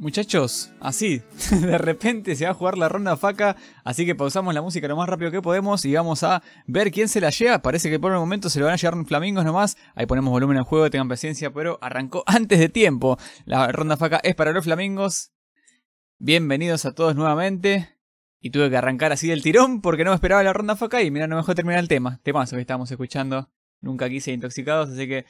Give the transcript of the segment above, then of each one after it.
Muchachos, así, de repente se va a jugar la ronda faca, así que pausamos la música lo más rápido que podemos y vamos a ver quién se la lleva. Parece que por el momento se lo van a llevar flamingos nomás. Ahí ponemos volumen al juego, tengan paciencia, pero arrancó antes de tiempo. La ronda faca es para los flamingos. Bienvenidos a todos nuevamente. Y tuve que arrancar así del tirón porque no me esperaba la ronda faca y mira, no me dejó terminar el tema. Temazo que estábamos escuchando. Nunca quise intoxicados, así que...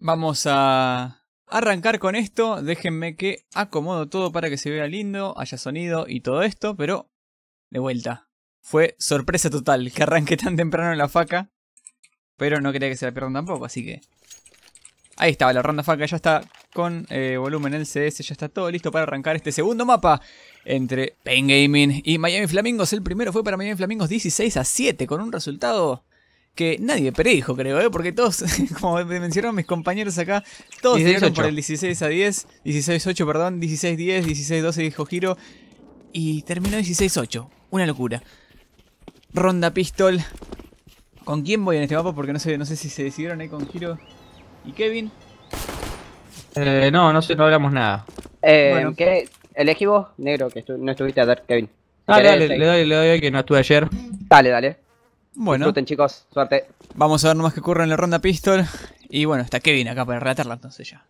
Vamos a arrancar con esto. Déjenme que acomodo todo para que se vea lindo, haya sonido y todo esto, pero de vuelta. Fue sorpresa total que arranque tan temprano en la faca, pero no quería que se la pierdan tampoco, así que... Ahí estaba, la ronda faca ya está con eh, volumen LCS, ya está todo listo para arrancar este segundo mapa entre Pain Gaming y Miami Flamingos. El primero fue para Miami Flamingos 16 a 7 con un resultado que nadie dijo creo, ¿eh? porque todos, como mencionaron mis compañeros acá, todos llegaron por el 16 a 10, 16 8, perdón, 16 10, 16 12 dijo Giro y terminó 16 8. Una locura. Ronda Pistol. ¿Con quién voy en este mapa? Porque no sé, no sé si se decidieron ahí con Giro y Kevin. Eh, no, no sé, no hablamos nada. Eh, ¿qué? negro, que no estuviste a dar, Kevin. Ah, dale, dale, le doy, le doy que no estuve ayer. Dale, dale. Bueno. Disfruten, chicos. Suerte. Vamos a ver nomás qué ocurre en la ronda pistol. Y bueno, está Kevin acá para relatarla entonces ya.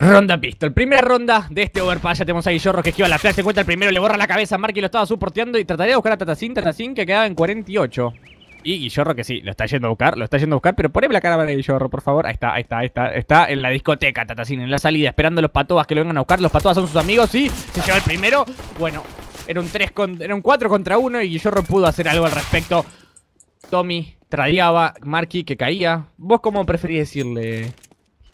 Ronda Pistol. Primera ronda de este overpass. Ya tenemos a Guillorro que esquiva la playa, Se encuentra el primero, le borra la cabeza. Marky lo estaba soporteando y trataría de buscar a Tatacín. Tatacín que quedaba en 48. Y Guillorro que sí, lo está yendo a buscar, lo está yendo a buscar, pero poneme la cara de Guillorro, por favor. Ahí está, ahí está, ahí está. Está en la discoteca, Tatacín, en la salida, esperando a los patobas que lo vengan a buscar. Los patobas son sus amigos y se lleva el primero. Bueno, era un, un 4 contra 1 y Guillorro pudo hacer algo al respecto. Tommy tradiaba Marky que caía. ¿Vos cómo preferís decirle?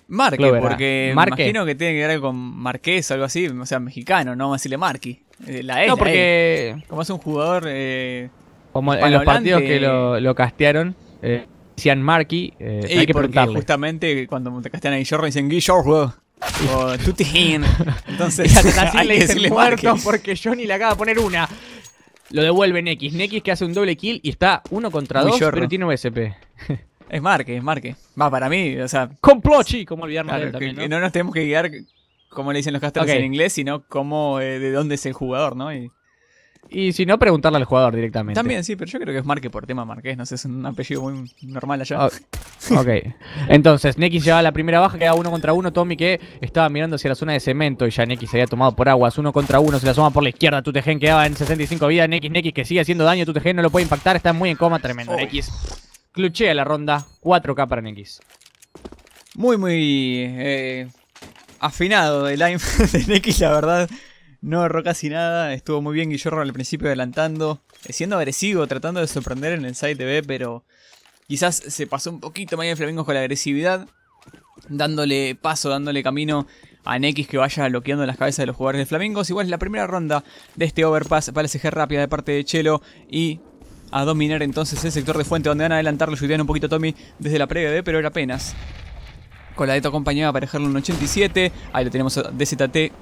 Marky, porque Me ah, imagino que tiene que ver con Marqués, O algo así, o sea, mexicano, no vamos a decirle Marky. Eh, la no, porque... Como es un jugador... Eh, como en los partidos que lo, lo castearon, eh, decían Marky, hay que preguntarle. justamente cuando te castean a Guillorro dicen Guillorro o a Entonces, así le dicen muerto porque Johnny le acaba de poner una. Lo devuelve Nex. Nex que hace un doble kill y está uno contra dos, pero tiene un SP. Es Marque, es Marque. Va, para mí, o sea. Complochi, como olvidarnos ¿no? nos tenemos que guiar, como le dicen los castros en inglés, sino como eh, de dónde es el jugador, ¿no? Y si no, preguntarle al jugador directamente. También, sí, pero yo creo que es Marque por tema Marqués, no sé, es un apellido muy normal allá. Ah, ok. Entonces, Neki lleva la primera baja, queda uno contra uno. Tommy que estaba mirando hacia la zona de cemento y ya Neki se había tomado por aguas. Uno contra uno, se la suma por la izquierda. Tutejen quedaba en 65 vidas. Neki, Neki que sigue haciendo daño. Tutejen no lo puede impactar, está muy en coma, tremendo. Neki cluchea la ronda, 4K para Neki. Muy, muy eh, afinado el aim de Neki, la verdad. No erró casi nada, estuvo muy bien Guillermo al principio adelantando, eh, siendo agresivo, tratando de sorprender en el site de B, pero quizás se pasó un poquito de Flamingos con la agresividad, dándole paso, dándole camino a NX que vaya bloqueando las cabezas de los jugadores de Flamingos. Igual es la primera ronda de este overpass para CG rápida de parte de Chelo y a dominar entonces el sector de fuente donde van a adelantarlo, subían un poquito Tommy desde la previa de, pero era apenas. Con la acompañada para dejarlo en 87. Ahí lo tenemos de DZT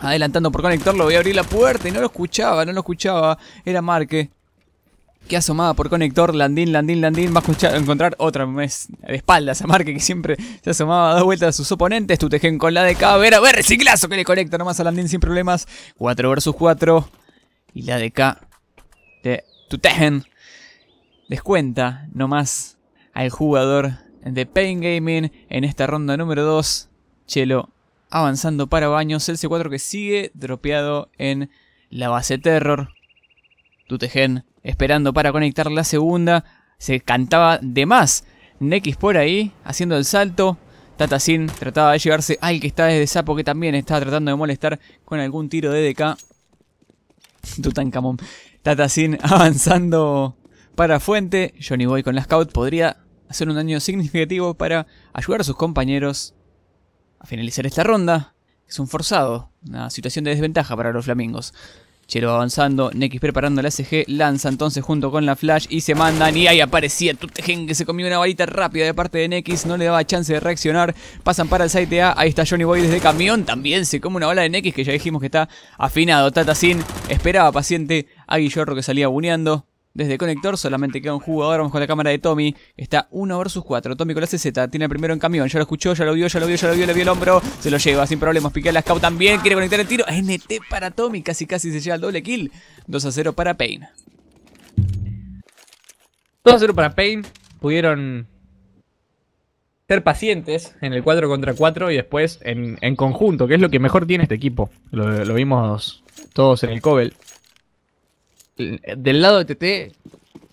Adelantando por conector, lo voy a abrir la puerta y no lo escuchaba, no lo escuchaba. Era Marque. Que asomaba por conector, Landín, Landín, Landín. Va a escuchar, encontrar otra vez de espaldas a Marque que siempre se asomaba a dos vueltas a sus oponentes. Tutejen con la de A ver, a ver, reciclazo que le conecta nomás a Landín sin problemas. 4 versus 4. Y la de K de Tutejen descuenta nomás al jugador de Pain Gaming en esta ronda número 2. Chelo avanzando para baños. El C4 que sigue dropeado en la base Terror. Tutegen esperando para conectar la segunda. Se cantaba de más. Nex por ahí, haciendo el salto. Tatasin trataba de llevarse al que está desde Sapo, que también está tratando de molestar con algún tiro de DK. Tutankamón. Tatasin avanzando para Fuente. Johnny Boy con la Scout podría hacer un daño significativo para ayudar a sus compañeros a finalizar esta ronda, es un forzado, una situación de desventaja para los flamingos. Chelo avanzando, Nex preparando la SG, lanza entonces junto con la Flash y se mandan y ahí aparecía Tutegen que se comió una balita rápida de parte de Nex, no le daba chance de reaccionar, pasan para el site A, ahí está Johnny Boy desde camión, también se come una bala de Nex que ya dijimos que está afinado, Tata Sin esperaba paciente a Guillorro que salía buneando, desde conector solamente queda un jugador. Vamos con la cámara de Tommy. Está 1 versus 4. Tommy con la CZ. Tiene el primero en camión. Ya lo escuchó, ya lo vio, ya lo vio, ya lo vio. Le vio el hombro. Se lo lleva sin problemas. Piqué la scout también. Quiere conectar el tiro. NT para Tommy. Casi casi se lleva el doble kill. 2 a 0 para Payne. 2 a 0 para Payne. Pudieron ser pacientes en el 4 contra 4 y después en, conjunto, que es lo que mejor tiene este equipo. Lo, lo vimos todos en el Cobel del lado de TT,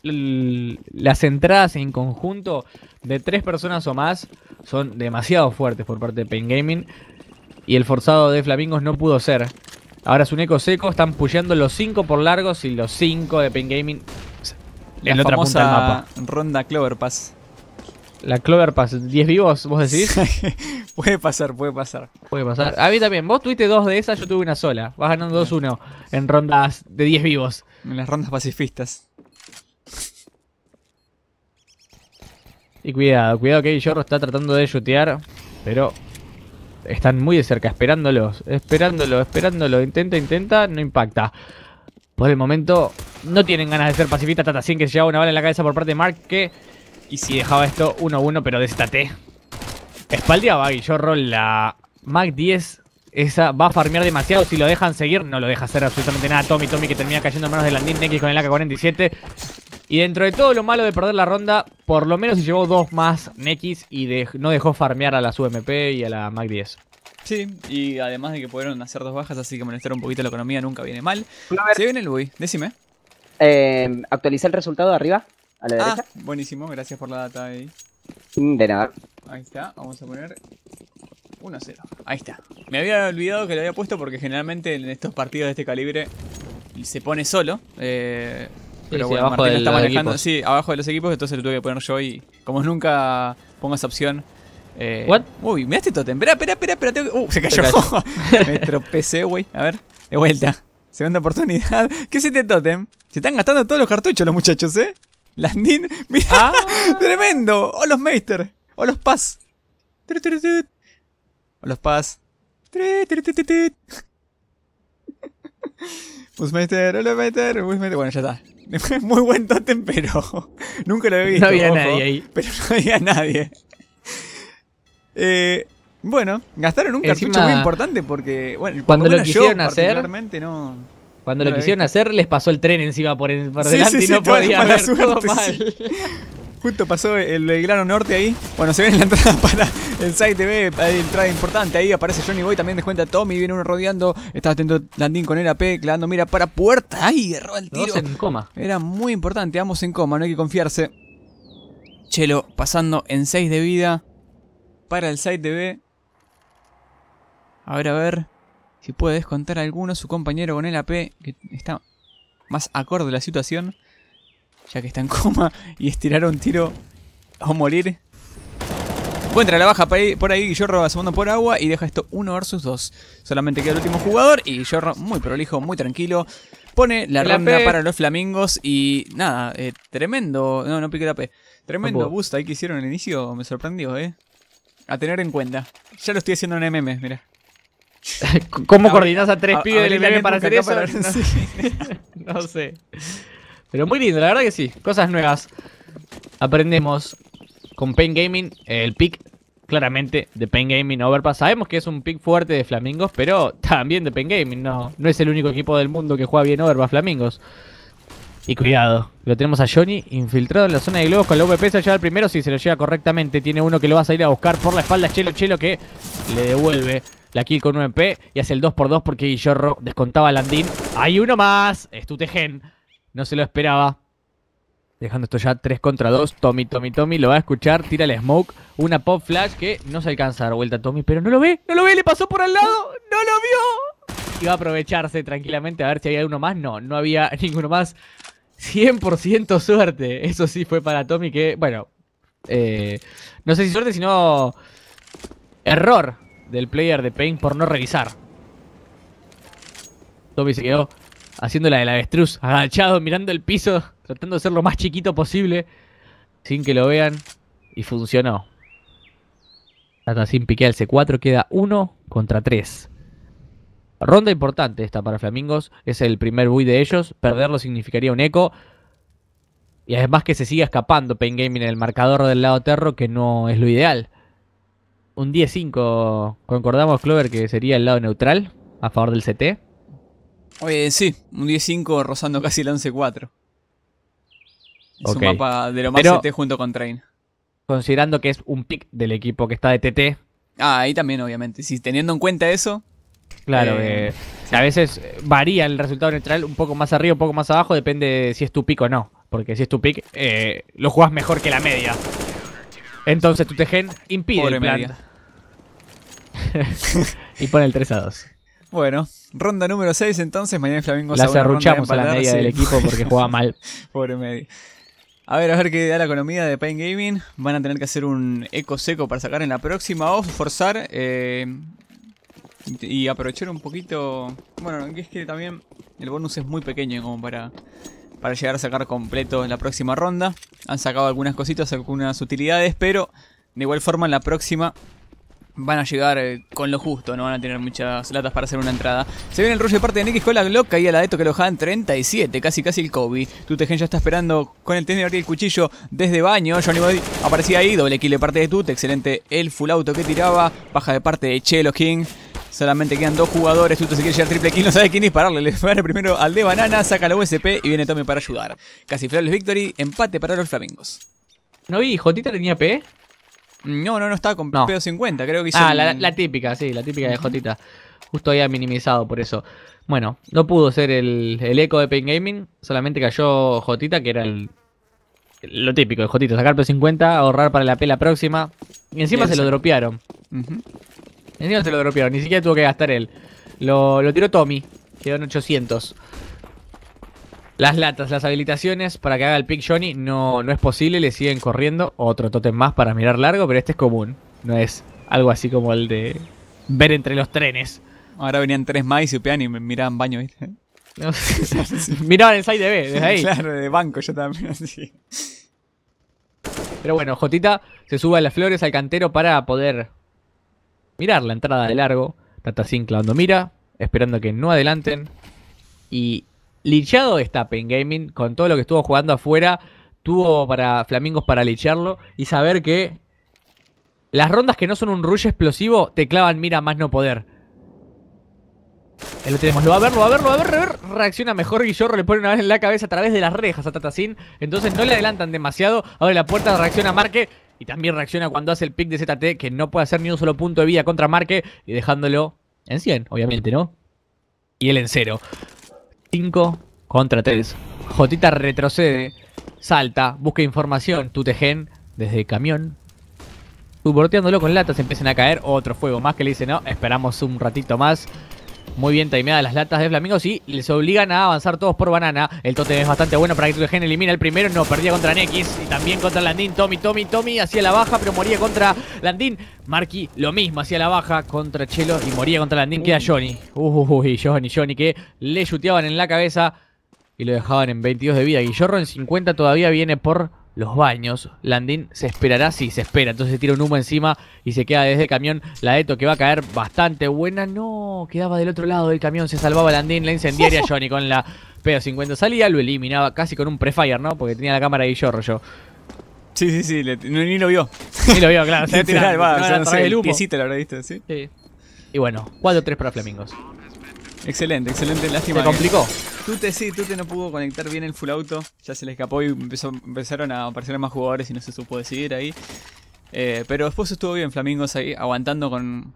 las entradas en conjunto de tres personas o más son demasiado fuertes por parte de Pain Gaming. Y el forzado de Flamingos no pudo ser. Ahora es un eco seco, están puyando los cinco por largos y los cinco de Pain Gaming. En la otra mapa. ronda Clover Pass. La Clover Pass, 10 vivos, vos decís. puede pasar, puede pasar. Puede pasar. A mí también, vos tuviste dos de esas, yo tuve una sola. Vas ganando 2-1 en rondas de 10 vivos. En las rondas pacifistas. Y cuidado, cuidado que Guillorro está tratando de chutear, pero están muy de cerca, esperándolos, esperándolo, esperándolo. Intenta, intenta, no impacta. Por el momento no tienen ganas de ser pacifistas, Tata sin que se lleva una bala en la cabeza por parte de Mark Y si dejaba esto 1-1, pero de Espaldiaba Espaldeaba a Guillorro la Mac 10 esa va a farmear demasiado. Si lo dejan seguir, no lo deja hacer absolutamente nada. Tommy, Tommy que termina cayendo en manos de Landin Nex con el AK-47. Y dentro de todo lo malo de perder la ronda, por lo menos se llevó dos más Nekis y no dejó farmear a la UMP y a la MAC-10. Sí, y además de que pudieron hacer dos bajas, así que molestar un poquito la economía nunca viene mal. Se viene el Bui, decime. Eh, actualiza el resultado de arriba, a la ah, derecha. buenísimo, gracias por la data ahí. De nada. Ahí está, vamos a poner 1-0. Ahí está. Me había olvidado que lo había puesto porque generalmente en estos partidos de este calibre se pone solo. Eh, pero bueno, abajo Martín está Equipos. Sí, abajo de los equipos, entonces lo tuve que poner yo y como nunca pongo esa opción. Eh, What? Uy, mirá este totem. Espera, espera, espera, espera. Uh, se cayó. Me tropecé, güey. A ver, de vuelta. Segunda oportunidad. ¿Qué es este totem? Se están gastando todos los cartuchos los muchachos, ¿eh? Landín, mira. Ah. Tremendo. O los Meister. O los Paz. Los Paz. hola, Bueno, ya está. Muy buen totem, pero nunca lo había visto. No había nadie ahí. Pero no había nadie. Eh, bueno, gastaron un Encima, cartucho muy importante porque, bueno, cuando lo, quisieron hacer, no, cuando lo, quisieron hacer les pasó el tren encima por, delante y no podían podía ver todo mal. Justo pasó el grano Norte ahí. Bueno, se ve en la entrada para el Site B, Hay entrada importante. Ahí aparece Johnny Boy. También descuenta Tommy. Viene uno rodeando. Está atento Landín con el AP. Clavando mira para puerta. ahí, Erró el tiro. en coma. Era muy importante. Ambos en coma. No hay que confiarse. Chelo pasando en 6 de vida. Para el Site B A ver, a ver. Si puede descontar alguno. Su compañero con el AP. Que está más acorde a la situación ya que está en coma, y estirar un tiro o morir. Encuentra la baja por ahí, Guillorro segundo por agua y deja esto 1 versus 2. Solamente queda el último jugador y Guillorro, muy prolijo, muy tranquilo, pone la, ronda para los flamingos y nada, eh, tremendo, no, no pique la P. Tremendo boost ahí que hicieron al inicio, me sorprendió, eh. A tener en cuenta. Ya lo estoy haciendo en MM, mira. ¿Cómo coordinas a tres pibes del MM para hacer eso? no sé. Pero muy lindo, la verdad que sí. Cosas nuevas. Aprendemos con Pain Gaming el pick claramente de Pain Gaming Overpass. Sabemos que es un pick fuerte de Flamingos, pero también de Pain Gaming. No, no es el único equipo del mundo que juega bien Overpass Flamingos. Y cuidado, lo tenemos a Johnny infiltrado en la zona de globos con la VP. Se lleva el primero, si se lo lleva correctamente. Tiene uno que lo vas a ir a buscar por la espalda. Chelo Chelo que le devuelve la kill con un MP y hace el 2x2 porque Guillorro descontaba a Landín. Hay uno más, tejen no se lo esperaba. Dejando esto ya 3 contra 2. Tommy, Tommy, Tommy lo va a escuchar. Tira el smoke. Una pop flash que no se alcanza a dar vuelta a Tommy. Pero no lo ve. No lo ve. Le pasó por al lado. No lo vio. iba a aprovecharse tranquilamente a ver si había uno más. No, no había ninguno más. 100% suerte. Eso sí fue para Tommy que, bueno. Eh, no sé si suerte, sino error del player de Pain por no revisar. Tommy se quedó haciendo la del avestruz, agachado, mirando el piso, tratando de ser lo más chiquito posible, sin que lo vean, y funcionó. Tata sin pique el C4, queda 1 contra 3. Ronda importante esta para Flamingos, es el primer buy de ellos, perderlo significaría un eco. Y además que se siga escapando Pain Gaming en el marcador del lado terro, que no es lo ideal. Un 10-5, concordamos Clover que sería el lado neutral, a favor del CT. Eh, sí, un 10-5 rozando casi el 11-4. Es un mapa de lo más e junto con Train. Considerando que es un pick del equipo que está de TT. Ah, ahí también, obviamente. Si teniendo en cuenta eso. Claro, eh, eh a veces varía el resultado neutral un poco más arriba, un poco más abajo, depende de si es tu pick o no. Porque si es tu pick, eh, lo juegas mejor que la media. Entonces tu TGN impide el plan. y pone el 3 a 2. Bueno, ronda número 6 entonces, mañana Flamengo La cerruchamos a la media del equipo porque juega mal. Pobre medio. A ver, a ver qué da la economía de Pain Gaming. Van a tener que hacer un eco seco para sacar en la próxima o forzar eh, y aprovechar un poquito... Bueno, es que también el bonus es muy pequeño como para, para llegar a sacar completo en la próxima ronda. Han sacado algunas cositas, algunas utilidades, pero de igual forma en la próxima van a llegar eh, con lo justo, no van a tener muchas latas para hacer una entrada. Se viene el rollo de parte de Nicky con la Glock, ahí a la de que lo dejan 37, casi casi el Kobe. Tutegen ya está esperando con el tenedor y el cuchillo desde baño. Johnny Boy aparecía ahí, doble kill de parte de Tute, excelente el full auto que tiraba, baja de parte de Chelo King. Solamente quedan dos jugadores. Tuto se quiere llegar triple kill. No sabe quién dispararle. Le dispara primero al de banana. Saca la USP y viene Tommy para ayudar. Casi Flawless Victory. Empate para los flamingos. No vi, Jotita tenía P. No, no, no estaba con p 50, creo que hizo Ah, la, típica, sí, la típica de Jotita. Justo había minimizado por eso. Bueno, no pudo ser el, eco de Pain Gaming, solamente cayó Jotita, que era el, lo típico de Jotita. sacar P50, ahorrar para la pela próxima. Y encima se lo dropearon. Encima se lo dropearon, ni siquiera tuvo que gastar él. Lo, lo tiró Tommy, quedó en 800. Las latas, las habilitaciones para que haga el pick Johnny no, no es posible, le siguen corriendo otro totem más para mirar largo, pero este es común, no es algo así como el de ver entre los trenes. Ahora venían tres más y se y me miraban baño, ¿viste? miraban el side B, desde ahí. Claro, de banco yo también así. Pero bueno, Jotita se sube a las flores al cantero para poder mirar la entrada de largo. Tata sin clavando mira, esperando que no adelanten. Y lichado está Pen Gaming con todo lo que estuvo jugando afuera. Tuvo para Flamingos para licharlo y saber que las rondas que no son un rush explosivo te clavan mira más no poder. Ahí lo tenemos, lo va a ver, lo va a ver, lo va a ver, Reacciona mejor Guillorro, le pone una vez en la cabeza a través de las rejas a Tatacín. Entonces no le adelantan demasiado. Abre la puerta, reacciona Marque. Y también reacciona cuando hace el pick de ZT, que no puede hacer ni un solo punto de vida contra Marque. Y dejándolo en 100, obviamente, ¿no? Y él en 0. 5 contra 3. Jotita retrocede, salta, busca información. Tutejen, desde el camión. volteándolo con latas empiezan a caer otro fuego más que le dice, no, esperamos un ratito más. Muy bien timeadas las latas de Flamingos. Y les obligan a avanzar todos por banana. El tote es bastante bueno para que Gen elimina el primero. No, perdía contra Nex y también contra Landín. Tommy, Tommy, Tommy hacia la baja, pero moría contra Landín. Marky lo mismo hacia la baja contra Chelo y moría contra Landín. Queda uh. Johnny. Uy, Johnny, Johnny que le chuteaban en la cabeza y lo dejaban en 22 de vida. Guillorro en 50 todavía viene por los baños, Landín se esperará, sí, se espera. Entonces tira un humo encima y se queda desde el camión. La Eto que va a caer bastante buena. No, quedaba del otro lado del camión. Se salvaba Landín, la incendiaria Johnny con la p 50 salía. Lo eliminaba casi con un prefire, ¿no? Porque tenía la cámara de yorro yo. Sí, sí, sí, ni, lo vio. Ni lo vio, claro. se va ¿sí? Sí. Y bueno, 4-3 para Flamingos. Excelente, excelente, lástima. Te complicó. Tute sí, Tute no pudo conectar bien el full auto, ya se le escapó y empezaron a aparecer más jugadores y no se supo decidir ahí. Eh, pero después estuvo bien Flamingos ahí, aguantando con,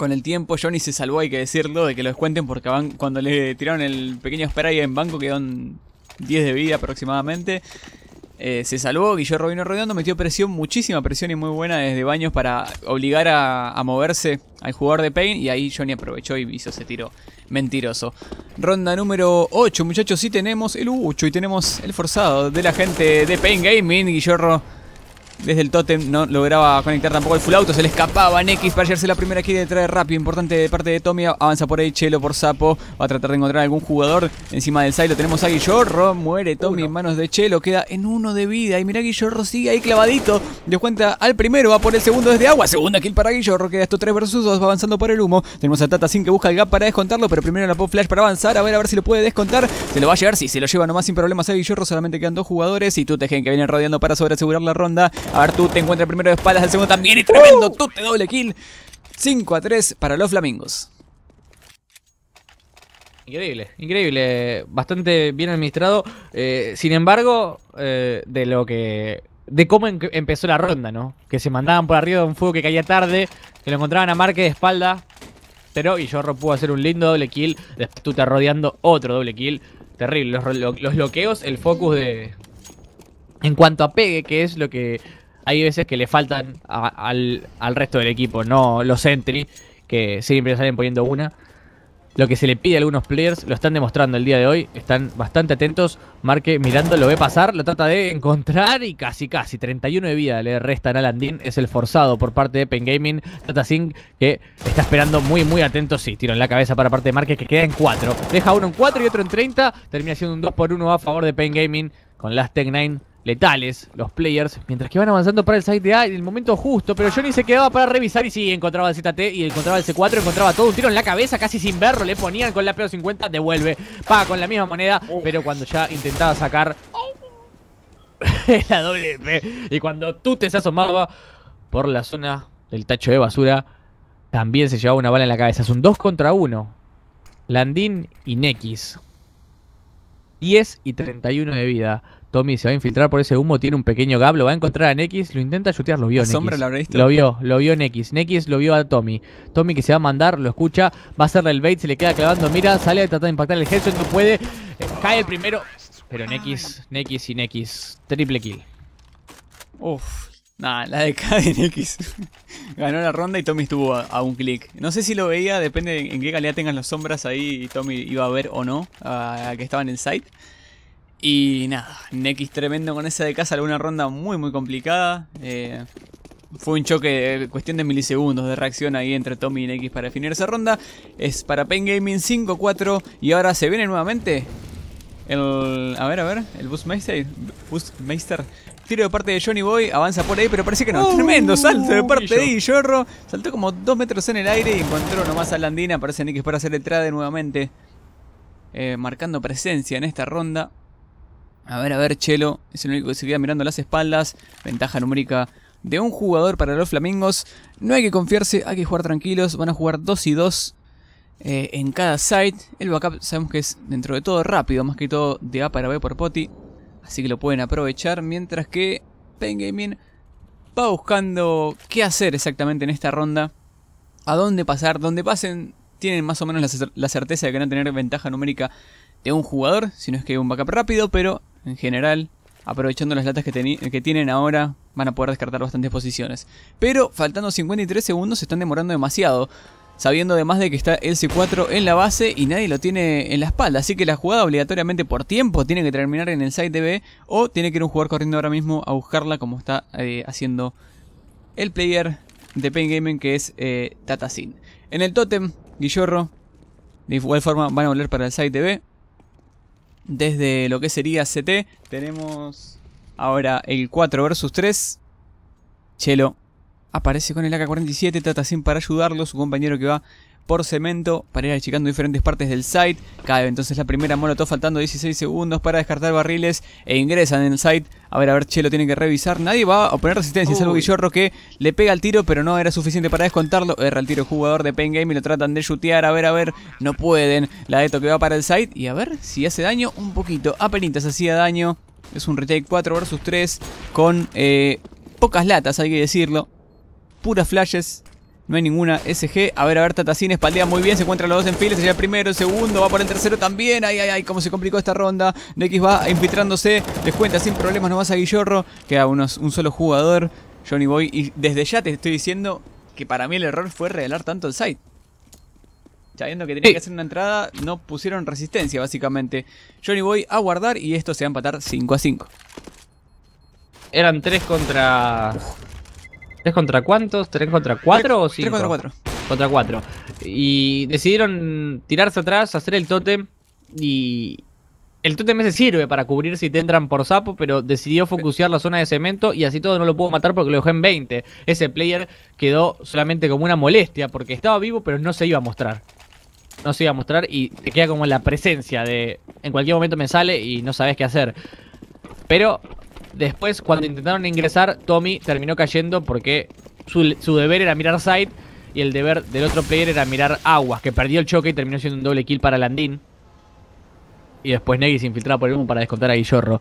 el tiempo. Johnny se salvó, hay que decirlo, de que lo descuenten porque cuando le tiraron el pequeño spray en banco quedaron 10 de vida aproximadamente. Eh, se salvó, Guillermo vino rodeando metió presión, muchísima presión y muy buena desde Baños para obligar a, a moverse al jugador de Payne y ahí Johnny aprovechó y hizo ese tiro mentiroso. Ronda número 8, muchachos, sí tenemos el 8 y tenemos el forzado de la gente de Pain Gaming, Guillermo desde el totem no lograba conectar tampoco el full auto. Se le escapaba X para llevarse la primera kill de rápido. Importante de parte de Tommy. Avanza por ahí, Chelo por Sapo. Va a tratar de encontrar algún jugador encima del lo Tenemos a Guillorro. Muere Tommy en manos de Chelo. Queda en uno de vida. Y mira, Guillorro sigue ahí clavadito. Dio cuenta al primero. Va por el segundo desde agua. Segunda kill para Guillorro. Queda esto 3 versus 2. Va avanzando por el humo. Tenemos a Tata sin que busca el gap para descontarlo. Pero primero la pop flash para avanzar. A ver, a ver si lo puede descontar. Se lo va a llevar. Si se lo lleva nomás sin problemas a Guillorro. Solamente quedan dos jugadores. Y tú Tutejen que vienen rodeando para sobre asegurar la ronda. A ver, tú te encuentra primero de espaldas, el segundo también y tremendo uh. tú te doble kill. 5 a 3 para los flamingos. Increíble, increíble. Bastante bien administrado. Eh, sin embargo, eh, de lo que. De cómo em-, empezó la ronda, ¿no? Que se mandaban por arriba de un fuego que caía tarde, que lo encontraban a Marque de espalda. Pero Guillorro pudo hacer un lindo doble kill. Después tú te rodeando otro doble kill. Terrible. Los, los bloqueos, el focus de. En cuanto a pegue, que es lo que hay veces que le faltan al, resto del equipo, no los entry, que siempre salen poniendo una. Lo que se le pide a algunos players lo están demostrando el día de hoy, están bastante atentos. Marque mirando lo ve pasar, lo trata de encontrar y casi casi 31 de vida le restan a Landin. es el forzado por parte de Pen Gaming. Tata Singh que está esperando muy muy atento, sí, tiro en la cabeza para parte de Marque que queda en 4. Deja uno en 4 y otro en 30, termina siendo un 2 por 1 a favor de Pen Gaming con Last Tech 9 letales los players, mientras que van avanzando para el de A en el momento justo, pero Johnny se quedaba para revisar y si encontraba el ZT y encontraba el C4, encontraba todo un tiro en la cabeza, casi sin verlo, le ponían con la P50, devuelve, paga con la misma moneda, oh. pero cuando ya intentaba sacar la doble y cuando tú se asomaba por la zona del tacho de basura, también se llevaba una bala en la cabeza, es un 2 contra 1, Landín y Nex 10 y 31 de vida. Tommy se va a infiltrar por ese humo, tiene un pequeño gablo, va a encontrar a Nekis, lo intenta chutear, lo vio Sombra Lo vio, lo vio NX, nex lo vio a Tommy. Tommy que se va a mandar, lo escucha, va a hacerle el bait, se le queda clavando, mira, sale a tratar de impactar el headshot, no puede. Eh, cae el primero, pero Nekis, Nekis y Nekis. Triple kill. Uf, nada, la de Nex. Ganó la ronda y Tommy estuvo a, un clic. No sé si lo veía, depende en qué calidad tengan las sombras ahí y Tommy iba a ver o no a, que estaba en el site. Y nada, Nex tremendo con esa de casa, alguna ronda muy muy complicada. Eh, fue un choque, eh, cuestión de milisegundos de reacción ahí entre Tommy y Nex para definir esa ronda. Es para Pain Gaming 5-4 y ahora se viene nuevamente el... A ver, a ver, el Busmeister. Tiro de parte de Johnny Boy, avanza por ahí, pero parece que no. Oh, tremendo salto de parte de Yorro Saltó como dos metros en el aire y encontró nomás a Landina. Parece Nex para hacer el trade nuevamente. Eh, marcando presencia en esta ronda. A ver, a ver, Chelo. Es el único que se queda mirando las espaldas. Ventaja numérica de un jugador para los flamingos. No hay que confiarse, hay que jugar tranquilos. Van a jugar 2 y 2 eh, en cada site. El backup sabemos que es dentro de todo rápido, más que todo de A para B por Poti. Así que lo pueden aprovechar. Mientras que Pain Gaming va buscando qué hacer exactamente en esta ronda. A dónde pasar, dónde pasen. Tienen más o menos la, certeza de que no tener ventaja numérica de un jugador, Si no es que hay un backup rápido, pero en general, aprovechando las latas que, tienen ahora, van a poder descartar bastantes posiciones. Pero faltando 53 segundos se están demorando demasiado, sabiendo además de que está el C4 en la base y nadie lo tiene en la espalda. Así que la jugada obligatoriamente por tiempo tiene que terminar en el site B o tiene que ir un jugador corriendo ahora mismo a buscarla como está eh, haciendo el player de Pain Gaming que es eh, Tatasin. En el tótem, Guillorro, de igual forma van a volver para el site B desde lo que sería CT. Tenemos ahora el 4 versus 3. Chelo aparece con el AK-47, trata 100 para ayudarlo, su compañero que va por cemento para ir achicando diferentes partes del site. Cae entonces la primera molotov faltando 16 segundos para descartar barriles e ingresan en el site. A ver, a ver, chelo tiene que revisar. Nadie va a poner resistencia, salvo Guillorro que le pega el tiro, pero no era suficiente para descontarlo. Erra el tiro jugador de Pain Game y lo tratan de chutear. A ver, a ver, no pueden. La de que va para el site y a ver si hace daño un poquito. Apenitas hacía daño. Es un retake 4 versus 3 con eh, pocas latas, hay que decirlo. Puras flashes, no hay ninguna SG. A ver, a ver, Tatacín espaldea muy bien. Se encuentran los dos en fila. Sería el primero, el segundo. Va por el tercero también. Ay, ay, ay, cómo se complicó esta ronda. Nex va infiltrándose. Descuenta sin problemas nomás a Guillorro. Queda un solo jugador. Johnny Boy. Y desde ya te estoy diciendo que para mí el error fue revelar tanto el site. Sabiendo que tenía que hacer una entrada, no pusieron resistencia, básicamente. Johnny Boy a guardar y esto se va a empatar 5 a 5. Eran 3 contra... ¿Tres contra cuántos? ¿Tres contra cuatro o cinco? contra cuatro. Contra cuatro. Y decidieron tirarse atrás, hacer el tótem y... El tótem ese sirve para cubrir si te entran por sapo, pero decidió focusear la zona de cemento y así todo no lo pudo matar porque lo dejé en 20. Ese player quedó solamente como una molestia porque estaba vivo pero no se iba a mostrar no se iba a mostrar y te queda como la presencia de en cualquier momento me sale y no sabes qué hacer. Pero Después, cuando intentaron ingresar, Tommy terminó cayendo porque su, deber era mirar side y el deber del otro player era mirar aguas, que perdió el choque y terminó siendo un doble kill para Landin. Y después Negi se infiltraba por el humo para descontar a Guillorro.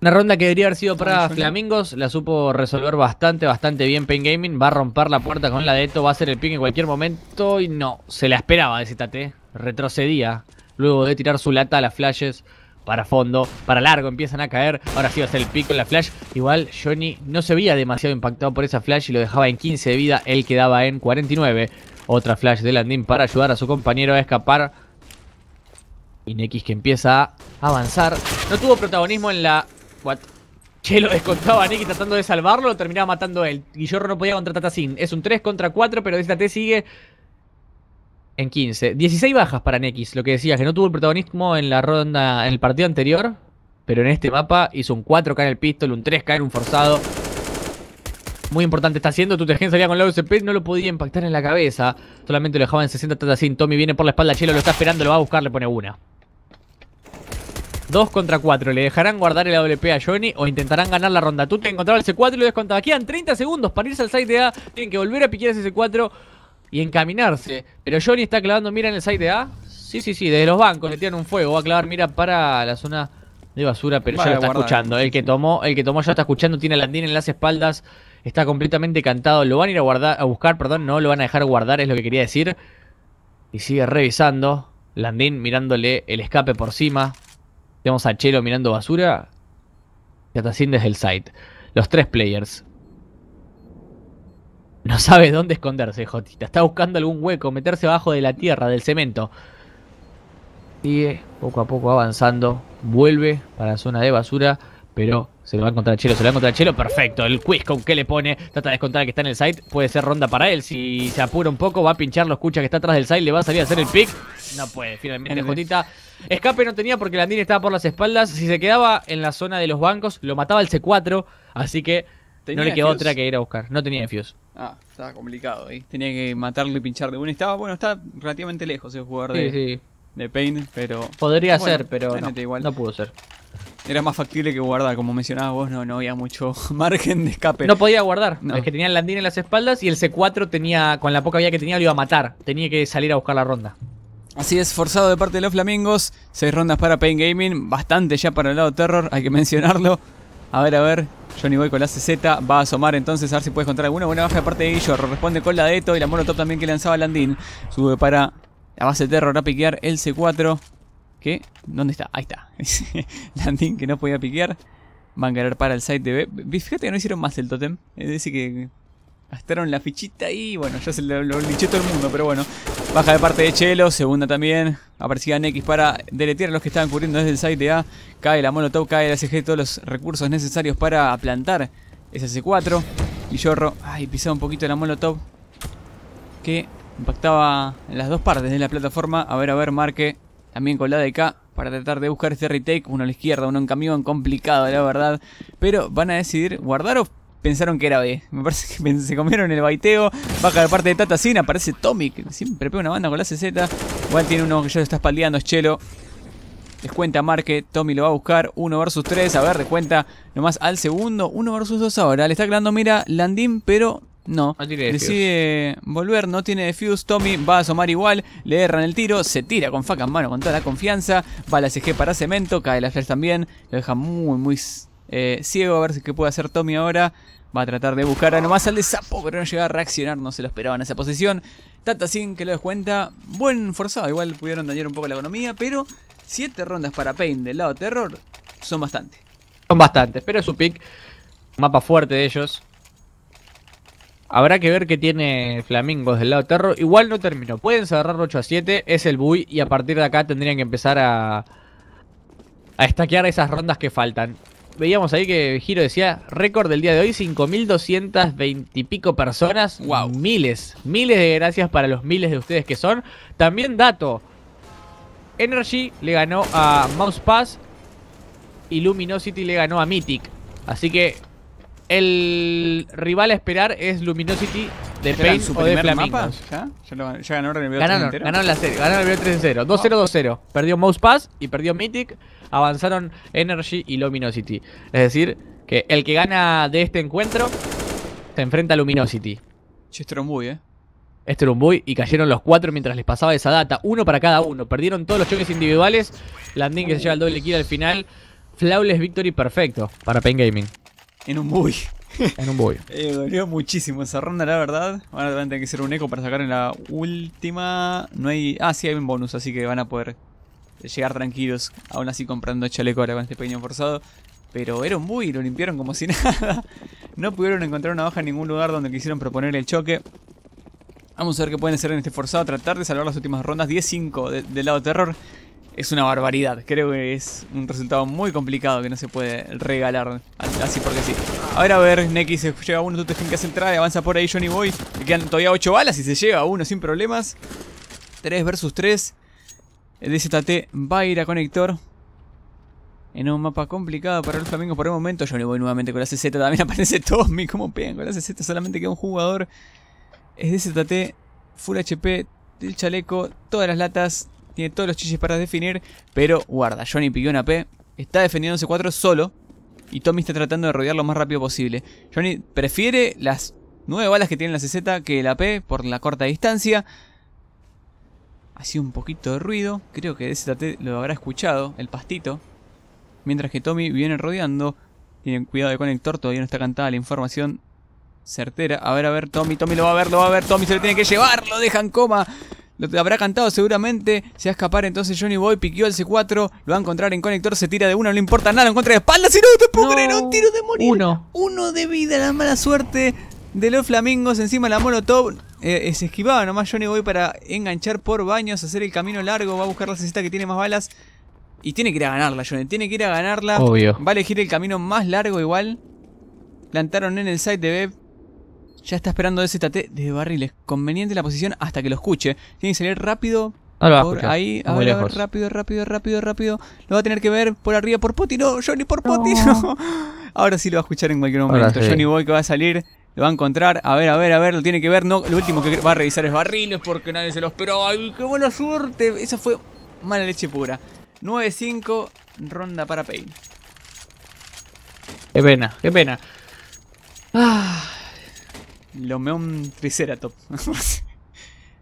Una ronda que debería haber sido para Flamingos, la supo resolver bastante, bastante bien Pain Gaming. Va a romper la puerta con la de esto, va a hacer el ping en cualquier momento y no, se la esperaba de Retrocedía luego de tirar su lata a las flashes para fondo, para largo, empiezan a caer. Ahora sí va a ser el pico en la flash. Igual Johnny no se veía demasiado impactado por esa flash y lo dejaba en 15 de vida. Él quedaba en 49. Otra flash de landing para ayudar a su compañero a escapar. Y Nex que empieza a avanzar. No tuvo protagonismo en la... What? Che, lo descontaba a tratando de salvarlo, lo terminaba matando él. Guillorro no podía contra Tatasin. Es un 3 contra 4, pero esta T sigue en 15. 16 bajas para Nex lo que decías, que no tuvo el protagonismo en la ronda, en el partido anterior, pero en este mapa hizo un 4K en el pistol, un 3K en un forzado. Muy importante está haciendo, tu Tejen salía con la USP no lo podía impactar en la cabeza. Solamente lo dejaba en 60 sin. Tommy viene por la espalda, Chelo lo está esperando, lo va a buscar, le pone una. 2 contra 4. ¿Le dejarán guardar el AWP a Johnny o intentarán ganar la ronda? Tú te encontraba el C4 y lo descontaba. Quedan 30 segundos para irse al side de A. Tienen que volver a piquear ese C4 y encaminarse. Pero Johnny está clavando mira en el site de A. Sí, sí, sí, desde los bancos le tiran un fuego. Va a clavar mira para la zona de basura, pero ya lo está escuchando. El que tomó, el que tomó ya está escuchando, tiene a Landín en las espaldas. Está completamente cantado. Lo van a ir a, guardar, a buscar, perdón, no lo van a dejar guardar, es lo que quería decir. Y sigue revisando. Landín mirándole el escape por cima. Tenemos a Chelo mirando basura. así desde el site. Los tres players. No sabe dónde esconderse, Jotita. Está buscando algún hueco, meterse abajo de la tierra, del cemento. Sigue poco a poco avanzando. Vuelve para la zona de basura, pero se lo va a encontrar Chelo, se lo va a encontrar Chelo. Perfecto, el quiz con que le pone. Trata de descontar que está en el site. Puede ser ronda para él. Si se apura un poco, va a pinchar, lo escucha que está atrás del site. Le va a salir a hacer el pick. No puede, finalmente, Jotita. Escape no tenía porque Landín estaba por las espaldas. Si se quedaba en la zona de los bancos, lo mataba el C4. Así que no le quedó otra que ir a buscar. No tenía Fuse. Ah, estaba complicado ahí. Tenía que matarlo y pincharle. Bueno, estaba, bueno, está relativamente lejos el jugador de, Pain, pero. Podría ser, pero no, no pudo ser. Era más factible que guardar, como mencionabas vos, no, no había mucho margen de escape. No podía guardar, no. es que tenía el landín en las espaldas y el C4 tenía, con la poca vida que tenía, lo iba a matar. Tenía que salir a buscar la ronda. Así es, forzado de parte de los Flamingos. Seis rondas para Pain Gaming, bastante ya para el lado Terror, hay que mencionarlo. A ver, a ver. Johnny Boy con la CZ va a asomar entonces a ver si puedes encontrar alguna buena baja Aparte parte de ellos. Responde con la de Deto y la monotop también que lanzaba Landín. Sube para la base de terror a piquear el C4. ¿Qué? ¿Dónde está? Ahí está. Landín que no podía piquear. Van a ganar para el site de B. Fíjate que no hicieron más el totem. Es eh, decir que gastaron la fichita y bueno, ya se lo, todo el mundo, pero bueno. Baja de parte de Chelo, segunda también. Aparecía X para deletear a los que estaban cubriendo desde el site A. Cae la Molotov, cae la CG, todos los recursos necesarios para plantar esa C4. Yorro. ay, pisaba un poquito la Molotov. Que impactaba en las dos partes de la plataforma. A ver, a ver, marque. También con la de K para tratar de buscar este retake. Uno a la izquierda, uno en camión. Complicado, la verdad. Pero van a decidir guardar o pensaron que era B. Eh, me parece que se comieron el baiteo. Baja de parte de Tata Sin, aparece Tommy, que siempre pega una banda con la CZ. Igual tiene uno que ya lo está espaldeando, es Chelo. cuenta Marque, Tommy lo va a buscar, 1 vs 3, a ver, cuenta nomás al segundo, 1 vs 2 ahora. Le está quedando mira Landín, pero no. Decide volver, no tiene defuse. Tommy va a asomar igual. Le erran el tiro. Se tira con faca en mano con toda la confianza. Va la CG para cemento. Cae la flash también. Lo deja muy, muy eh, ciego. A ver si qué puede hacer Tommy ahora. Va a tratar de buscar a nomás al de Sapo, pero no llega a reaccionar, no se lo esperaban esa posición. Tata sin que lo des cuenta, buen forzado, igual pudieron dañar un poco la economía, pero 7 rondas para Pain del lado Terror son bastante. Son bastantes, pero es su pick, mapa fuerte de ellos. Habrá que ver qué tiene Flamingos del lado Terror, igual no terminó, pueden cerrar 8 a 7, es el Bui y a partir de acá tendrían que empezar a... A estaquear esas rondas que faltan veíamos ahí que Giro decía, récord del día de hoy, 5.220 y pico personas. ¡Wow! Miles, miles de gracias para los miles de ustedes que son. También dato, Energy le ganó a Mouse Pass y Luminosity le ganó a Mythic. Así que el rival a esperar es Luminosity de Pain su o de Flamingos. ¿Ya? ¿Ya, ganaron el video 3 -0? Ganaron la serie, ganaron el 3-0. 2-0, 2-0. Perdió Mousepass Pass y perdió Mythic. Avanzaron Energy y Luminosity. Es decir, que el que gana de este encuentro se enfrenta a Luminosity. Che, bui, eh. Es bui y cayeron los cuatro mientras les pasaba esa data. Uno para cada uno. Perdieron todos los choques individuales. Landing que se lleva el doble kill al final. Flawless victory perfecto para Pain Gaming. En un buey. en un buey. Eh, dolió muchísimo esa ronda, la verdad. Van a tener que hacer un eco para sacar en la última. No hay. Ah, sí, hay un bonus, así que van a poder llegar tranquilos. Aún así comprando chaleco ahora con este pequeño forzado. Pero era un buey, lo limpiaron como si nada. no pudieron encontrar una hoja en ningún lugar donde quisieron proponer el choque. Vamos a ver qué pueden hacer en este forzado. Tratar de salvar las últimas rondas. 10-5 del lado terror es una barbaridad. Creo que es un resultado muy complicado que no se puede regalar así porque sí. A ver, a ver, Neki se lleva uno, tú te que y avanza por ahí Johnny Boy. Le quedan todavía 8 balas y se lleva uno sin problemas. 3 versus 3. El DZT va a ir a conector. En un mapa complicado para los amigos por el momento. Johnny Boy nuevamente con la CZ. También aparece Tommy. ¿Cómo pegan con la CZ? Solamente queda un jugador. Es DZT. Full HP. del chaleco. Todas las latas. Tiene todos los chichis para definir. Pero guarda, Johnny pidió una P. Está defendiendo c 4 solo. Y Tommy está tratando de rodear lo más rápido posible. Johnny prefiere las nueve balas que tiene la CZ que la P por la corta distancia. Ha sido un poquito de ruido. Creo que DZT lo habrá escuchado, el pastito. Mientras que Tommy viene rodeando. Tienen cuidado de conector, todavía no está cantada la información certera. A ver, a ver, Tommy, Tommy lo va a ver, lo va a ver, Tommy se lo tiene que llevar, lo dejan coma. Lo habrá cantado seguramente. Se va a escapar entonces Johnny Boy. Piqueó el C4. Lo va a encontrar en conector. Se tira de uno. No le importa nada. Lo encuentra de espaldas Si no, te puedo Un tiro de Uno. Uno de vida. La mala suerte de los flamingos. Encima la monotop eh, eh, se esquivaba nomás Johnny Boy para enganchar por baños. Hacer el camino largo. Va a buscar la cesta que tiene más balas. Y tiene que ir a ganarla, Johnny. Tiene que ir a ganarla. Obvio. Va a elegir el camino más largo igual. Plantaron en el site de BEP. Ya está esperando ese tate de barriles. Conveniente la posición hasta que lo escuche. Tiene que salir rápido. ahí, a ver, rápido, rápido, rápido, rápido. Lo va a tener que ver por arriba por Poti. No, Johnny por Poti. Ahora sí lo va a escuchar en cualquier momento. Johnny Boy que va a salir. Lo va a encontrar. A ver, a ver, a ver. Lo tiene que ver. No, lo último que va a revisar es barriles porque nadie se lo esperó. ¡Ay, qué buena suerte! Esa fue mala leche pura. 9-5, ronda para Payne. Qué pena, qué pena. Ah. Lo Lomeón Triceratops.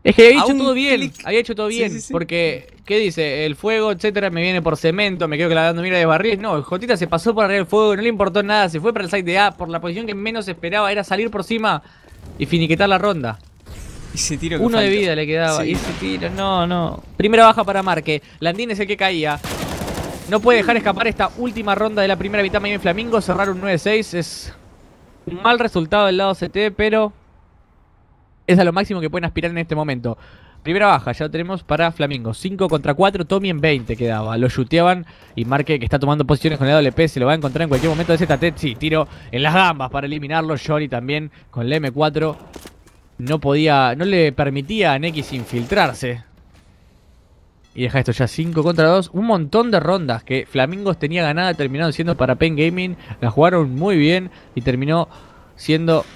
Es que había hecho todo bien, había hecho todo bien, porque, ¿qué dice? El fuego, etcétera, me viene por cemento, me quedo clavando mira de barril. No, Jotita se pasó por arriba del fuego, no le importó nada, se fue para el site de A por la posición que menos esperaba, era salir por cima y finiquetar la ronda. se tiro Uno de vida le quedaba, y se tiro, no, no. Primera baja para Marque, Landín es el que caía. No puede dejar escapar esta última ronda de la primera vitamina Miami Flamingo, cerrar un 9-6 es mal resultado del lado CT, pero es a lo máximo que pueden aspirar en este momento. Primera baja, ya lo tenemos para Flamingo. 5 contra 4, Tommy en 20 quedaba. Lo chuteaban y Marque, que está tomando posiciones con el WP, se lo va a encontrar en cualquier momento de Tate Sí, tiro en las gambas para eliminarlo. Johnny también con el M4. No podía, no le permitía a X infiltrarse. Y deja esto ya 5 contra 2. Un montón de rondas que Flamingos tenía ganada terminaron siendo para Pen Gaming. La jugaron muy bien y terminó siendo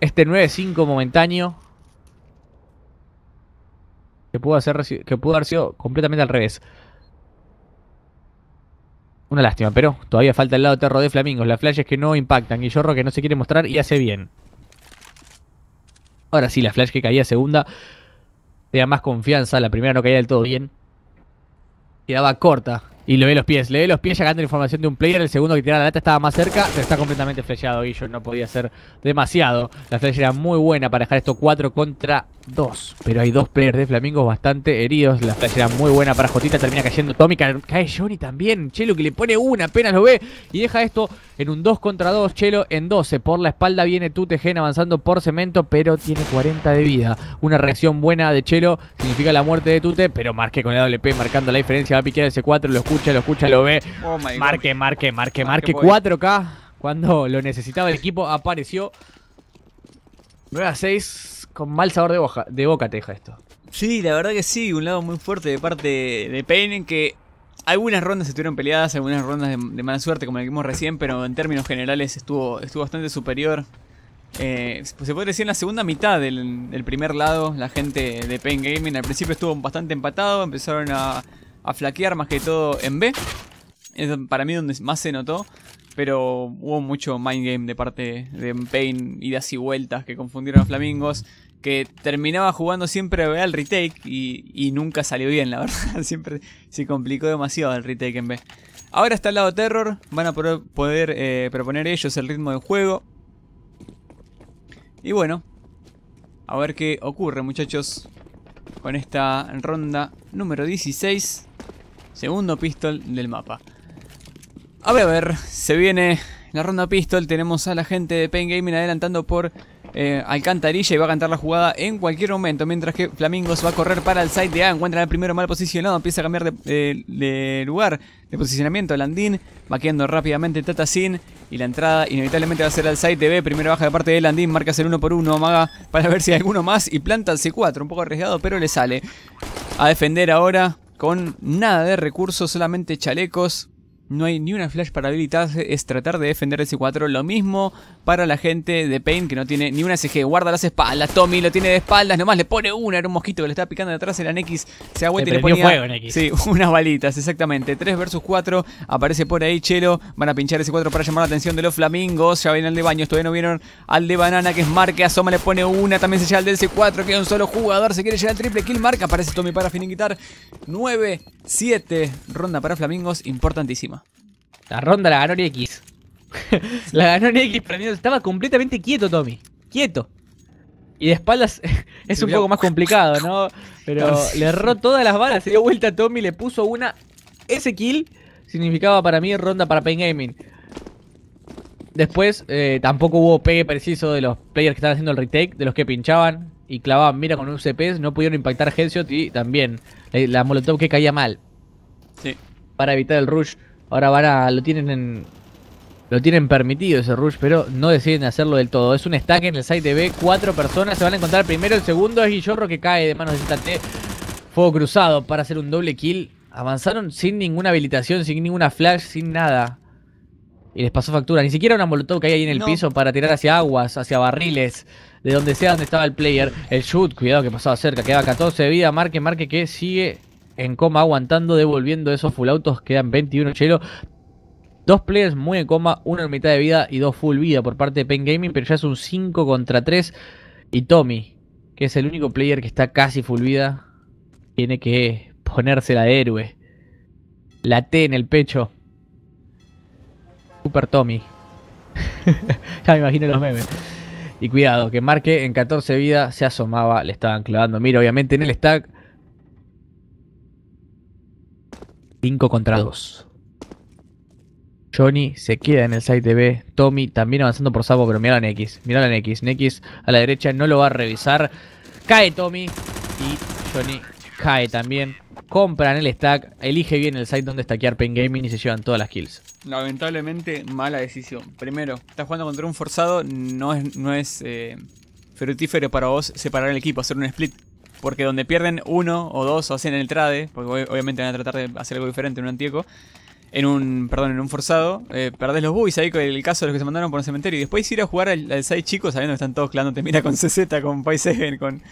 este 9-5 momentáneo. Que pudo, hacer, que pudo haber sido completamente al revés. Una lástima, pero todavía falta el lado terror de Flamingos. Las flashes que no impactan. Y Guillorro que no se quiere mostrar y hace bien. Ahora sí, la flash que caía segunda tenía más confianza, la primera no caía del todo bien. Quedaba corta y le ve los pies, le ve los pies llegando la información de un player, el segundo que tiraba la lata estaba más cerca, pero está completamente y yo no podía ser demasiado. La flecha era muy buena para dejar esto cuatro contra Dos, pero hay dos players de flamingo bastante heridos. La flash muy buena para Jotita, termina cayendo Tommy, cae Johnny también. Chelo que le pone una, apenas lo ve y deja esto en un 2 contra 2. Chelo en 12, por la espalda viene Gen avanzando por cemento, pero tiene 40 de vida. Una reacción buena de Chelo significa la muerte de Tute, pero marque con el WP marcando la diferencia. Va a piquear ese 4, lo escucha, lo escucha, lo ve. Oh marque, marque, marque, marque, 4K. Cuando lo necesitaba el equipo apareció 9 a 6 con mal sabor de, boca de boca teja esto. Sí, la verdad que sí, un lado muy fuerte de parte de Payne en que algunas rondas estuvieron peleadas, algunas rondas de, mala suerte como la que recién, pero en términos generales estuvo, estuvo bastante superior. Eh, se puede decir en la segunda mitad del, primer lado, la gente de Pain Gaming al principio estuvo bastante empatado, empezaron a, a flaquear más que todo en B. Es para mí donde más se notó pero hubo mucho mind game de parte de Pain, idas y vueltas que confundieron a Flamingos, que terminaba jugando siempre al retake y, nunca salió bien, la verdad. Siempre se complicó demasiado el retake en B. Ahora está al lado Terror, van a poder eh, proponer ellos el ritmo del juego. Y bueno, a ver qué ocurre muchachos con esta ronda número 16, segundo pistol del mapa. A ver, a ver, se viene la ronda pistol. Tenemos a la gente de Pain Gaming adelantando por eh, Alcantarilla y va a cantar la jugada en cualquier momento. Mientras que Flamingos va a correr para el site de A. Encuentra al primero mal posicionado. Empieza a cambiar de, eh, lugar, de posicionamiento. Landín vaqueando rápidamente Sin Y la entrada inevitablemente va a ser al site de B. Primera baja de parte de Landín. marca el 1 por 1 Maga para ver si hay alguno más. Y planta al C4. Un poco arriesgado, pero le sale. A defender ahora con nada de recursos, solamente chalecos no hay ni una flash para habilitarse, es tratar de defender el C4. Lo mismo para la gente de Pain que no tiene ni una CG. Guarda las espaldas, Tommy lo tiene de espaldas, nomás le pone una, era un mosquito que le estaba picando de atrás, era X, se agüete y le ponía Sí, unas balitas, exactamente. 3 versus 4, aparece por ahí Chelo, van a pinchar ese 4 para llamar la atención de los flamingos, ya viene el de baños, todavía no vieron al de banana que es Marque, asoma, le pone una, también se lleva al del C4, queda un solo jugador, se quiere llegar al triple kill, marca, aparece Tommy para finiquitar. 9, 7, ronda para flamingos, importantísima. La ronda la ganó X. la ganó en X Estaba completamente quieto, Tommy. Quieto. Y de espaldas es un poco más complicado, ¿no? Pero le erró todas las balas, se dio vuelta a Tommy, le puso una. Ese kill significaba para mí ronda para Pain Gaming. Después eh, tampoco hubo pegue preciso de los players que estaban haciendo el retake, de los que pinchaban y clavaban mira con un CPs, no pudieron impactar a Headshot y también eh, la, molotov que caía mal. Sí. Para evitar el rush. Ahora van a, lo tienen en, lo tienen permitido ese rush, pero no deciden hacerlo del todo. Es un stack en el site de B, cuatro personas se van a encontrar primero, el segundo es Guillorro que cae de manos de esta Fuego cruzado para hacer un doble kill. Avanzaron sin ninguna habilitación, sin ninguna flash, sin nada. Y les pasó factura. Ni siquiera una molotov que hay ahí en el piso para tirar hacia aguas, hacia barriles, de donde sea donde estaba el player. El shoot, cuidado que pasaba cerca, quedaba 14 de vida. Marque, marque que sigue en coma aguantando, devolviendo esos full autos. Quedan 21 chelo. Dos players muy en coma, uno en mitad de vida y dos full vida por parte de Pen Gaming, pero ya es un 5 contra 3. Y Tommy, que es el único player que está casi full vida, tiene que ponérsela de héroe. La T en el pecho. Super Tommy. ya me imagino los memes. Y cuidado, que marque en 14 vida se asomaba, le estaban clavando. Mira, obviamente en el stack. 5 contra 2. Johnny se queda en el site de B. Tommy también avanzando por Sapo, pero mira a Nex, Mira a Nex, Nex a la derecha no lo va a revisar. Cae Tommy. Y Johnny cae también. Compran el stack. Elige bien el site donde stackear PEN Gaming y se llevan todas las kills. Lamentablemente, mala decisión. Primero, estás jugando contra un forzado. No es, no es eh, fructífero para vos separar el equipo, hacer un split. Porque donde pierden uno o dos o hacen el trade, porque obviamente van a tratar de hacer algo diferente en un antieco en un, perdón, en un forzado, eh, perdés los bubis ahí con el caso de los que se mandaron por un cementerio y después ir a jugar al, site side chico sabiendo que están todos te mira con CZ, con Paiseven, con,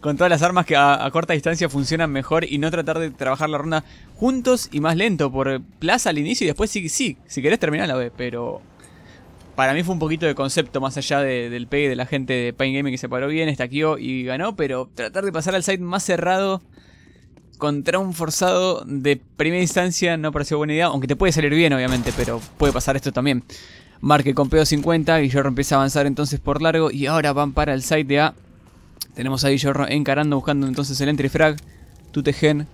con todas las armas que a, corta distancia funcionan mejor y no tratar de trabajar la ronda juntos y más lento, por plaza al inicio y después sí, sí, si querés terminar la B, pero para mí fue un poquito de concepto más allá del pegue de la gente de Pain Gaming que se paró bien, estaqueó y ganó, pero tratar de pasar al side más cerrado contra un forzado de primera instancia no pareció buena idea, aunque te puede salir bien obviamente, pero puede pasar esto también. Marque con pedo 50, Guillorro empieza a avanzar entonces por largo y ahora van para el site de A. Tenemos a Guillorro encarando, buscando entonces el entry frag. Tutegen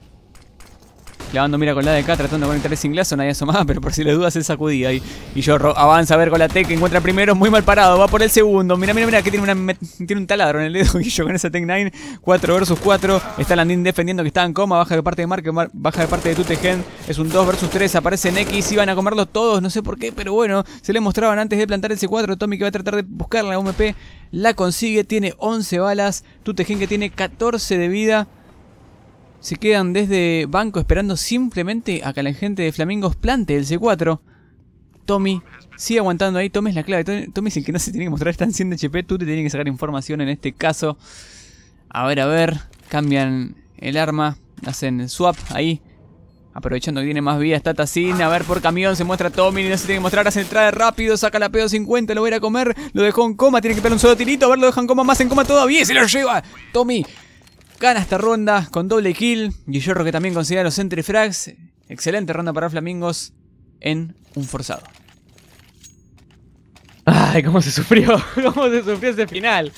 Clavando mira con la de acá, tratando de conectar sin singlazo, nadie asomaba, pero por si le dudas se sacudía ahí. Y yo avanza a ver con la que encuentra primero, muy mal parado, va por el segundo. Mira, mira, mira, que tiene, tiene un taladro en el dedo Y yo con esa tech 9. 4 versus 4. Está Landín defendiendo que está en coma, baja de parte de Mark, baja de parte de Tutegen. Es un 2 versus 3, aparece en X, iban a comerlos todos, no sé por qué, pero bueno, se le mostraban antes de plantar ese 4 Tommy que va a tratar de buscar la UMP, la consigue, tiene 11 balas. Tutegen que tiene 14 de vida se quedan desde banco esperando simplemente a que la gente de Flamingos plante el C4. Tommy sigue aguantando ahí, Tommy es la clave, Tommy es el que no se tiene que mostrar, está en 100 de HP, tú te tienes que sacar información en este caso. A ver, a ver, cambian el arma, hacen el swap ahí. Aprovechando que tiene más vida, está Tassin. A ver, por camión se muestra Tommy. No se tiene que mostrar. Hace entrada rápido. Saca la p 50 Lo voy a ir a comer. Lo dejó en coma. Tiene que pegar un solo tirito. A ver, lo dejan en coma. Más en coma todavía. se lo lleva. Tommy Gana esta ronda con doble kill. Guillermo que también considera los entry frags. Excelente ronda para Flamingos en un forzado. Ay, cómo se sufrió. cómo se sufrió ese final.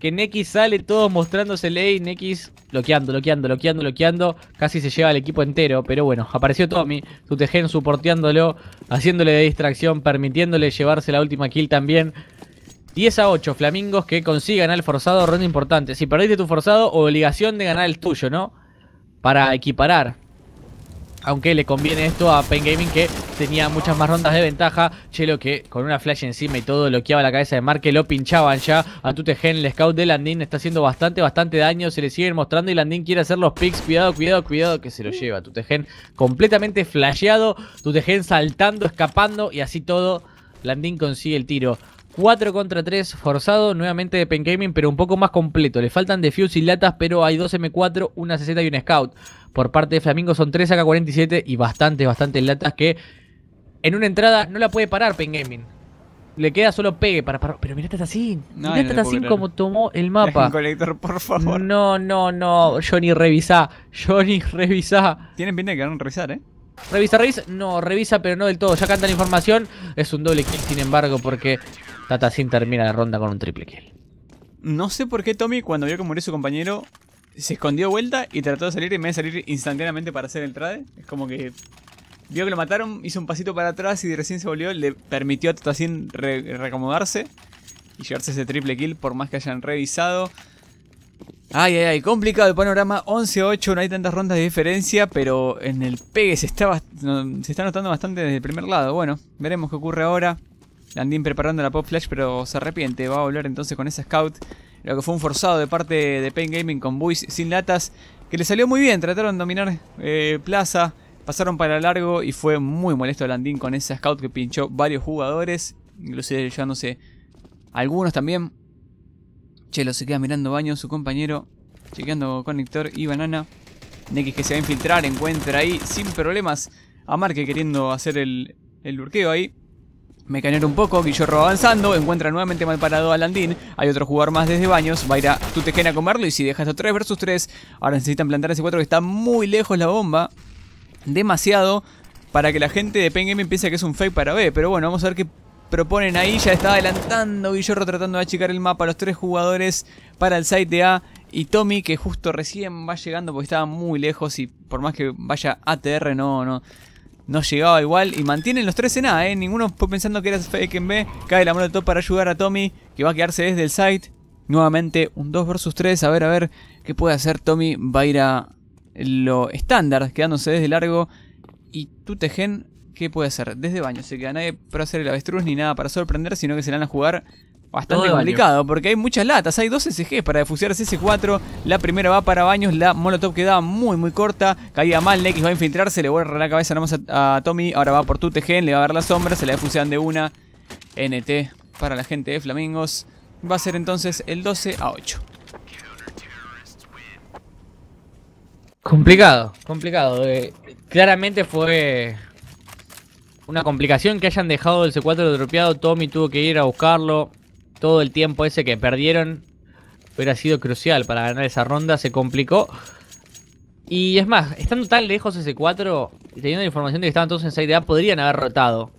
Que Nekis sale todo mostrándose ley. Nekis bloqueando, bloqueando, bloqueando, bloqueando. Casi se lleva al equipo entero. Pero bueno, apareció Tommy. Su Tejen suporteándolo. Haciéndole de distracción. Permitiéndole llevarse la última kill también. 10 a 8 flamingos que consigue ganar el forzado, ronda importante. Si perdiste tu forzado, obligación de ganar el tuyo, ¿no? Para equiparar. Aunque le conviene esto a Pen Gaming que tenía muchas más rondas de ventaja. Chelo que con una flash encima y todo bloqueaba la cabeza de Marque, lo pinchaban ya. A Tutegen, el scout de Landin. está haciendo bastante, bastante daño. Se le siguen mostrando y Landin quiere hacer los picks. Cuidado, cuidado, cuidado que se lo lleva. Tutegen completamente flasheado. Tutegen saltando, escapando y así todo. Landin consigue el tiro. 4 contra 3 forzado, nuevamente de Pen Gaming, pero un poco más completo. Le faltan defuse y latas, pero hay 2 M4, una CZ y un Scout. Por parte de Flamingo son 3 AK-47 y bastantes, bastantes latas que en una entrada no la puede parar Pen Gaming. Le queda solo pegue para parar. Pero mirá esta así mirá esta así como tomó el mapa. por favor. No, no, no. Johnny, revisá. Johnny, revisá. Tienen pinta de que van a revisar, eh. Revisa, revisa. No, revisa, pero no del todo. Ya canta la información. Es un doble kill, sin embargo, porque Tata Sin termina la ronda con un triple kill. No sé por qué Tommy, cuando vio que murió su compañero, se escondió vuelta y trató de salir y me vez de salir instantáneamente para hacer el trade, es como que vio que lo mataron, hizo un pasito para atrás y recién se volvió, le permitió a Tatacin reacomodarse y llevarse ese triple kill por más que hayan revisado. Ay, ay, ay, complicado el panorama, 11-8, no hay tantas rondas de diferencia, pero en el pegue se está, se está notando bastante desde el primer lado. Bueno, veremos qué ocurre ahora. Landín preparando la Pop Flash, pero se arrepiente. Va a volver entonces con esa Scout. Lo que fue un forzado de parte de Pain Gaming con Buis sin latas. Que le salió muy bien. Trataron de dominar eh, Plaza. Pasaron para largo y fue muy molesto Landín con esa Scout que pinchó varios jugadores. Inclusive llevándose algunos también. Chelo se queda mirando baño. Su compañero chequeando conector y banana. Nex que se va a infiltrar. Encuentra ahí sin problemas a Marque queriendo hacer el, el lurqueo ahí me Mecanero un poco, Guillorro avanzando, encuentra nuevamente mal parado a Landín. Hay otro jugador más desde Baños, va a ir a Tutejena a comerlo. Y si deja estos 3 versus 3, ahora necesitan plantar ese 4 que está muy lejos la bomba. Demasiado para que la gente de Pengame piense que es un fake para B. Pero bueno, vamos a ver qué proponen ahí. Ya está adelantando Guillorro tratando de achicar el mapa a los tres jugadores para el site de A. Y Tommy, que justo recién va llegando porque estaba muy lejos y por más que vaya ATR, no, no, no llegaba igual. Y mantienen los tres en A, ¿eh? Ninguno fue pensando que era fake en B. Cae la mano de top para ayudar a Tommy, que va a quedarse desde el site. Nuevamente un 2 versus 3. A ver, a ver qué puede hacer Tommy. Va a ir a lo estándar, quedándose desde largo. Y tú tejen ¿Qué puede hacer? Desde baño, se queda nadie para hacer el avestruz ni nada para sorprender, sino que se van a jugar bastante complicado, porque hay muchas latas, hay dos SGs para defusiar CS4, la primera va para Baños, la Molotov queda muy muy corta, caía mal, Nex va a infiltrarse, le a borra la cabeza nomás a, Tommy, ahora va por tu Tutegen, le va a dar la sombra, se la defusean de una, NT para la gente de Flamingos, va a ser entonces el 12 a 8. Complicado, complicado, eh, claramente fue una complicación que hayan dejado el C4 dropeado. Tommy tuvo que ir a buscarlo. Todo el tiempo ese que perdieron hubiera sido crucial para ganar esa ronda. Se complicó. Y es más, estando tan lejos ese 4 y teniendo la información de que estaban todos en side A, podrían haber rotado.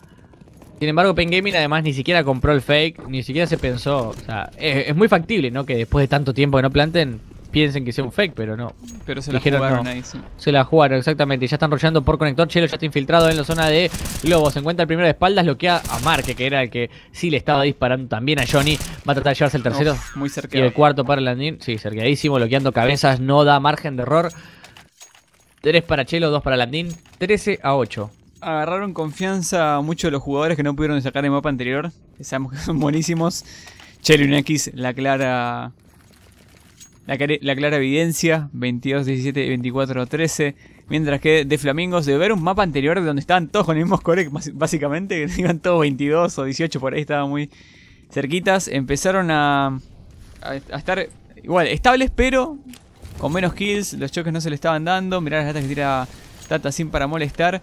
Sin embargo, Gaming además ni siquiera compró el fake, ni siquiera se pensó. O sea, es, es muy factible, ¿no? Que después de tanto tiempo que no planten, piensen que sea un fake, pero no. Pero se la jugaron ahí, sí. Se la jugaron, exactamente. Ya están rollando por conector. Chelo ya está infiltrado en la zona de globos. Se encuentra el primero de espaldas, lo a Marque, que era el que sí le estaba disparando también a Johnny. Va a tratar de llevarse el tercero. muy cerca. Y el cuarto para Landín. Sí, cerqueadísimo, bloqueando cabezas. No da margen de error. Tres para Chelo, dos para Landín. 13 a 8 agarraron confianza a muchos de los jugadores que no pudieron sacar el mapa anterior. sabemos que son buenísimos. Chelo y X, la clara la, Clara Evidencia, 22, 17, 24, 13. Mientras que de Flamingos, de ver un mapa anterior donde estaban todos con el mismo score, básicamente, que tenían todos 22 o 18, por ahí estaban muy cerquitas, empezaron a, estar igual estables, pero con menos kills, los choques no se le estaban dando. mirar las ratas que tira Tata sin para molestar.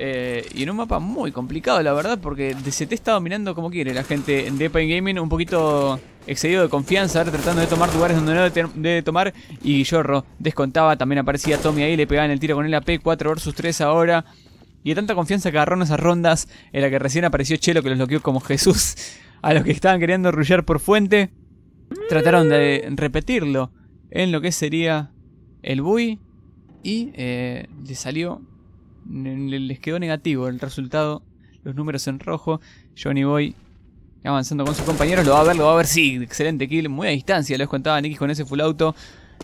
Eh, y en un mapa muy complicado, la verdad, porque DCT estaba mirando como quiere la gente de Pain Gaming, un poquito excedido de confianza, tratando de tomar lugares donde no debe tomar. Y Guillorro descontaba, también aparecía Tommy ahí, le pegaban el tiro con el AP, 4 vs 3 ahora. Y de tanta confianza que agarraron esas rondas, en la que recién apareció Chelo, que los bloqueó como Jesús, a los que estaban queriendo rullar por fuente. Trataron de repetirlo en lo que sería el Bui. Y eh, le salió les quedó negativo el resultado, los números en rojo. Johnny Boy avanzando con sus compañeros, lo va a ver, lo va a ver, sí, excelente kill, muy a distancia, les contaba Nicky con ese full auto.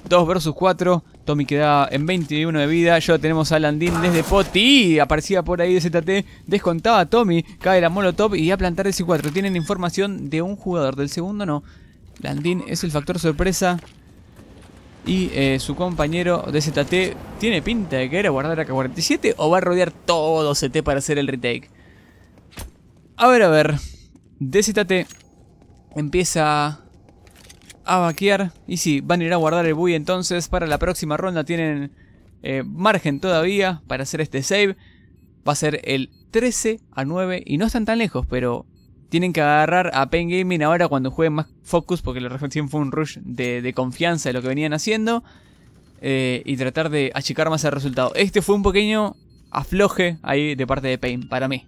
2 versus 4. Tommy queda en 21 de vida. Ya tenemos a Landín desde Poti. Aparecía por ahí de ZT. Descontaba Tommy. Cae la Molotov y a plantar el C4. Tienen información de un jugador. Del segundo no. Landín es el factor sorpresa. Y eh, su compañero de tiene pinta de querer guardar acá 47 o va a rodear todo CT para hacer el retake. A ver, a ver. DZT empieza a vaquear. Y sí, van a ir a guardar el buey entonces. Para la próxima ronda tienen eh, margen todavía para hacer este save. Va a ser el 13 a 9 y no están tan lejos, pero tienen que agarrar a Pain Gaming ahora cuando jueguen más Focus, porque la reflexión fue un rush de, confianza de lo que venían haciendo, eh, y tratar de achicar más el resultado. Este fue un pequeño afloje ahí de parte de Pain, para mí.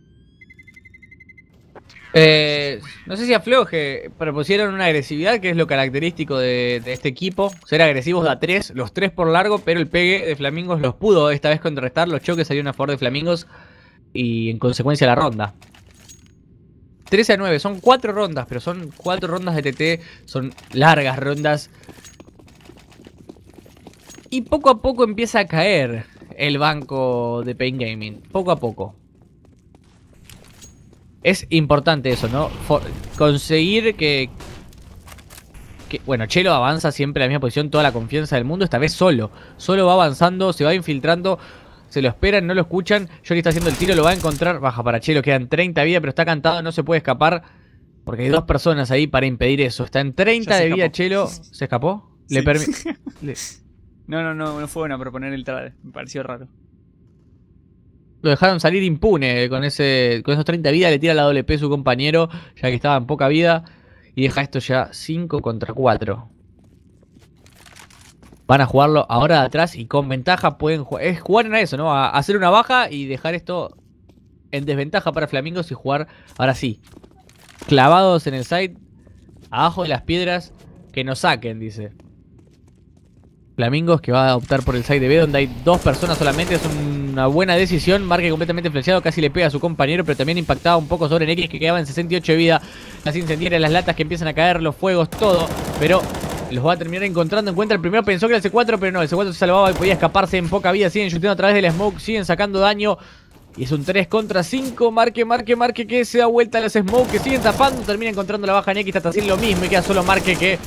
Eh, no sé si afloje, pero pusieron una agresividad que es lo característico de, este equipo. Ser agresivos da a tres, los tres por largo, pero el pegue de Flamingos los pudo esta vez contrarrestar. Los choques salieron a favor de Flamingos y en consecuencia la ronda. 13 a 9, son 4 rondas, pero son 4 rondas de TT, son largas rondas. Y poco a poco empieza a caer el banco de Pain Gaming, poco a poco. Es importante eso, ¿no? conseguir que, que, Bueno, Chelo avanza siempre a la misma posición, toda la confianza del mundo, esta vez solo. Solo va avanzando, se va infiltrando se lo esperan, no lo escuchan. yo que está haciendo el tiro, lo va a encontrar. Baja para Chelo, quedan 30 de vida, pero está cantado, no se puede escapar. Porque hay dos personas ahí para impedir eso. Está en 30 de vida, Chelo. ¿Se escapó? Le permite. No, no, no, no fue bueno proponer el trade. Me pareció raro. Lo dejaron salir impune con ese con esos 30 vidas. Le tira la WP su compañero, ya que estaba en poca vida. Y deja esto ya 5 contra 4 van a jugarlo ahora de atrás y con ventaja pueden jugar. Es jugar a eso, ¿no? A hacer una baja y dejar esto en desventaja para Flamingos y jugar ahora sí. Clavados en el site abajo de las piedras, que nos saquen, dice. Flamingos que va a optar por el site de B, donde hay dos personas solamente. Es una buena decisión. Marque completamente flecheado, casi le pega a su compañero, pero también impactaba un poco sobre X que quedaba en 68 de vida. Las incendiarias, las latas que empiezan a caer, los fuegos, todo. Pero los va a terminar encontrando. Encuentra el primero. Pensó que era el C4, pero no. El C4 se salvaba y podía escaparse en poca vida. Siguen chuteando a través del smoke. Siguen sacando daño. Y es un 3 contra 5. Marque, marque, marque. Que se da vuelta a las smoke. Que siguen tapando. Termina encontrando la baja en X. Hasta haciendo lo mismo. Y queda solo marque que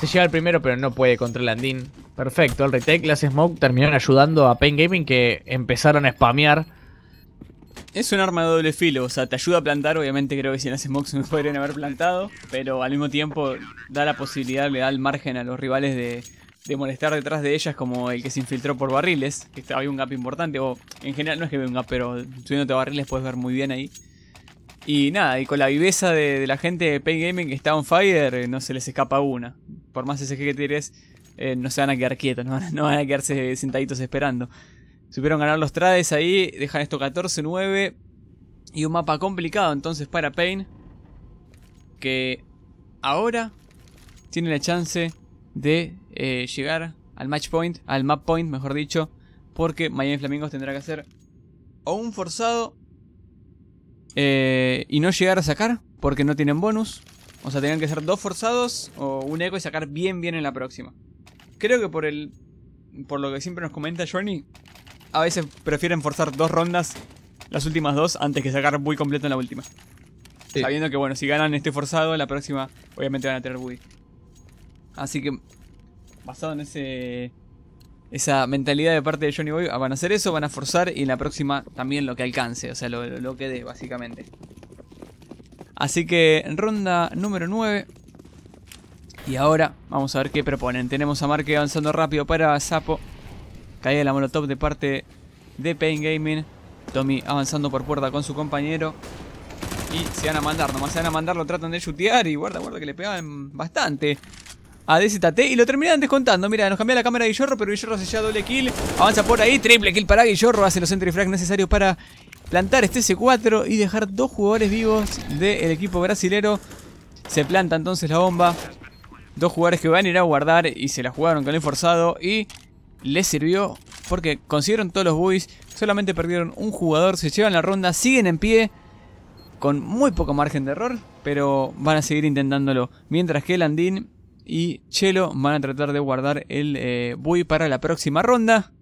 se llega el primero, pero no puede contra el Perfecto. El retake. Las smoke terminaron ayudando a Pain Gaming. Que empezaron a spamear es un arma de doble filo, o sea, te ayuda a plantar, obviamente creo que si haces Mox no podrían haber plantado, pero al mismo tiempo da la posibilidad, le da el margen a los rivales de, molestar detrás de ellas como el que se infiltró por barriles, que había un gap importante, o en general no es que había un gap, pero subiéndote a barriles puedes ver muy bien ahí. Y nada, y con la viveza de, la gente de Pain Gaming que está on fire, eh, no se les escapa una. Por más SG que tires, eh, no se van a quedar quietos, no van a quedarse sentaditos esperando. Supieron ganar los trades ahí. Dejan esto 14-9. Y un mapa complicado entonces para Pain. Que ahora tiene la chance de eh, llegar al match point. Al map point, mejor dicho. Porque Miami Flamingos tendrá que hacer o un forzado. Eh, y no llegar a sacar. Porque no tienen bonus. O sea, tenían que hacer dos forzados o un eco y sacar bien bien en la próxima. Creo que por el. Por lo que siempre nos comenta Johnny, a veces prefieren forzar dos rondas, las últimas dos, antes que sacar muy completo en la última. Sabiendo que, bueno, si ganan este forzado, la próxima obviamente van a tener Bui. Así que, basado en ese esa mentalidad de parte de Johnny Boy, van a hacer eso, van a forzar y en la próxima también lo que alcance, o sea, lo, lo que dé, básicamente. Así que ronda número 9. Y ahora vamos a ver qué proponen. Tenemos a Marque avanzando rápido para Sapo cae la molotov de parte de Pain Gaming. Tommy avanzando por puerta con su compañero. Y se van a mandar, nomás se van a mandar, lo tratan de chutear y guarda, guarda que le pegaban bastante a DZT y lo terminan descontando. Mira, nos cambia la cámara de Guillorro, pero Guillorro se lleva doble kill. Avanza por ahí, triple kill para Guillorro. Hace los entry frags necesarios para plantar este C4 y dejar dos jugadores vivos del equipo brasilero. Se planta entonces la bomba. Dos jugadores que van a ir a guardar y se la jugaron con el forzado. Y les sirvió porque consiguieron todos los buis, solamente perdieron un jugador, se llevan la ronda, siguen en pie con muy poco margen de error, pero van a seguir intentándolo. Mientras que Landín y Chelo van a tratar de guardar el eh, bui para la próxima ronda.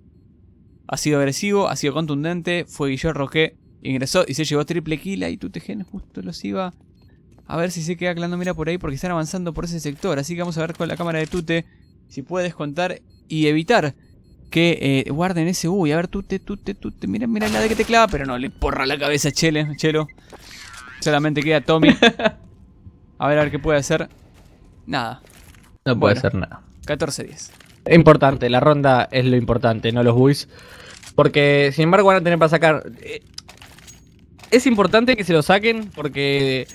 Ha sido agresivo, ha sido contundente, fue Guillermo Roque, ingresó y se llevó triple kill y tu justo los iba a ver si se queda Clando. mira por ahí porque están avanzando por ese sector. Así que vamos a ver con la cámara de Tute si puede descontar y evitar que eh, guarden ese uy. A ver, tú te, tú te, tú te. Mira, mira la de que te clava, pero no, le porra la cabeza a Chele, Chelo. Solamente queda Tommy. A ver, a ver qué puede hacer. Nada. No puede hacer nada. 14-10. Importante, la ronda es lo importante, no los buis. Porque, sin embargo, van a tener para sacar. Eh, es importante que se lo saquen porque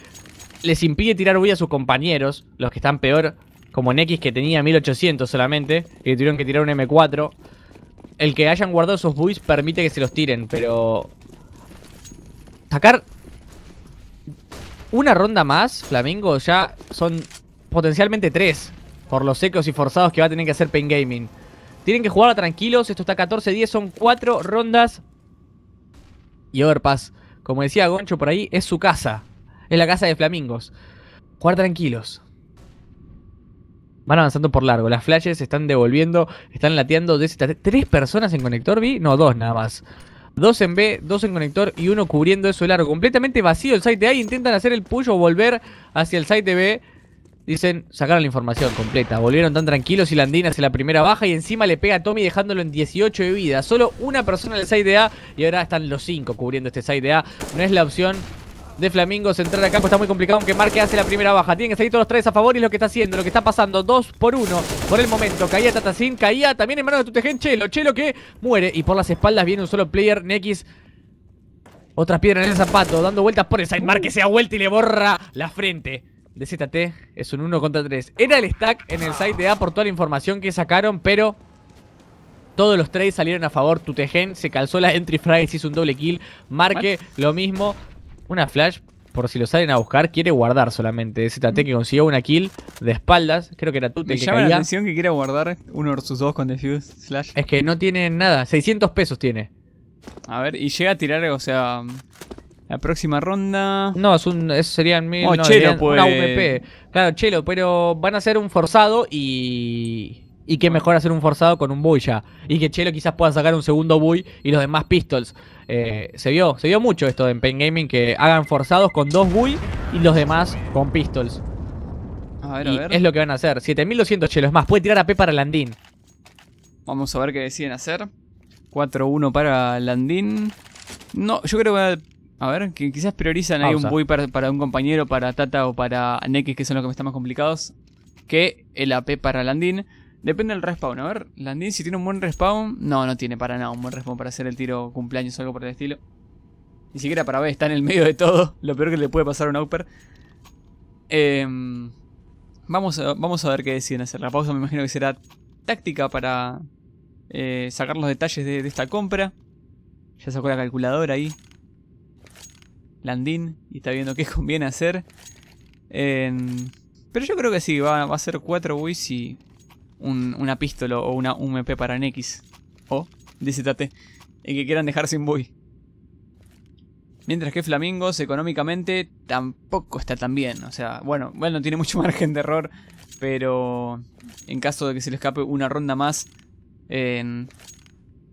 les impide tirar buis a sus compañeros, los que están peor, como en X que tenía 1800 solamente, que tuvieron que tirar un M4 el que hayan guardado esos buis permite que se los tiren, pero... Sacar una ronda más, Flamingos, ya son potencialmente tres. Por los secos y forzados que va a tener que hacer Pain Gaming. Tienen que jugar tranquilos. Esto está 14-10. Son cuatro rondas. Y Overpass, como decía Goncho por ahí, es su casa. Es la casa de Flamingos. Jugar tranquilos. Van avanzando por largo. Las flashes se están devolviendo, están lateando. tres personas en conector B, no, dos nada más. Dos en B, dos en conector y uno cubriendo eso de largo. Completamente vacío el site A. Intentan hacer el push o volver hacia el site B. Dicen, sacaron la información completa. Volvieron tan tranquilos y Landín hace la primera baja y encima le pega a Tommy dejándolo en 18 de vida. Solo una persona en el site A y ahora están los cinco cubriendo este site de A. No es la opción de Flamingos entrar al campo. Está muy complicado, aunque Marque hace la primera baja. Tienen que salir todos los tres a favor y lo que está haciendo, lo que está pasando. Dos por uno por el momento. Caía Tatacín, caía también en manos de Tutejen Chelo. Chelo que muere y por las espaldas viene un solo player, Nex. Otras piedras en el zapato, dando vueltas por el side. Marque se ha vuelto y le borra la frente de ZT. Es un 1 contra 3. Era el stack en el side de A por toda la información que sacaron, pero... Todos los tres salieron a favor. Tutegen se calzó la entry fry, hizo un doble kill. Marque lo mismo. Una flash, por si lo salen a buscar, quiere guardar solamente. ZT que consiguió una kill de espaldas. Creo que era tú. Me llama la atención que quiere guardar uno sus dos con Defuse Flash. Es que no tiene nada. 600 pesos tiene. A ver, y llega a tirar, o sea... La próxima ronda... No, es un, eso serían oh, no, chelo, Claro, Chelo, pero van a ser un forzado y y que mejor hacer un forzado con un Bull ya. Y que Chelo quizás pueda sacar un segundo Bui y los demás Pistols. Eh, se vio, se vio mucho esto en Pain Gaming, que hagan forzados con dos Bui y los demás con Pistols. A ver, a ver. Es lo que van a hacer. 7200 Chelo, es más, puede tirar AP para Landín. Vamos a ver qué deciden hacer. 4-1 para Landín. No, yo creo que a ver, que quizás priorizan ahí un buy para, un compañero, para Tata o para Nex, que son los que me están más complicados, que el AP para Landin Depende del respawn. A ver, Landín, si tiene un buen respawn. No, no tiene para nada un buen respawn para hacer el tiro cumpleaños o algo por el estilo. Ni siquiera para ver está en el medio de todo. Lo peor que le puede pasar a un Auper. Em, vamos, a, vamos a ver qué deciden hacer. La pausa me imagino que será táctica para eh, sacar los detalles de, esta compra. Ya sacó la calculadora ahí. Landín. Y está viendo qué conviene hacer. Em, pero yo creo que sí, va, a ser 4 buis y un, una pistola o una UMP para NX o DZT y que quieran dejar sin buy. Mientras que Flamingos económicamente tampoco está tan bien. O sea, bueno, bueno, tiene mucho margen de error. Pero en caso de que se le escape una ronda más, eh,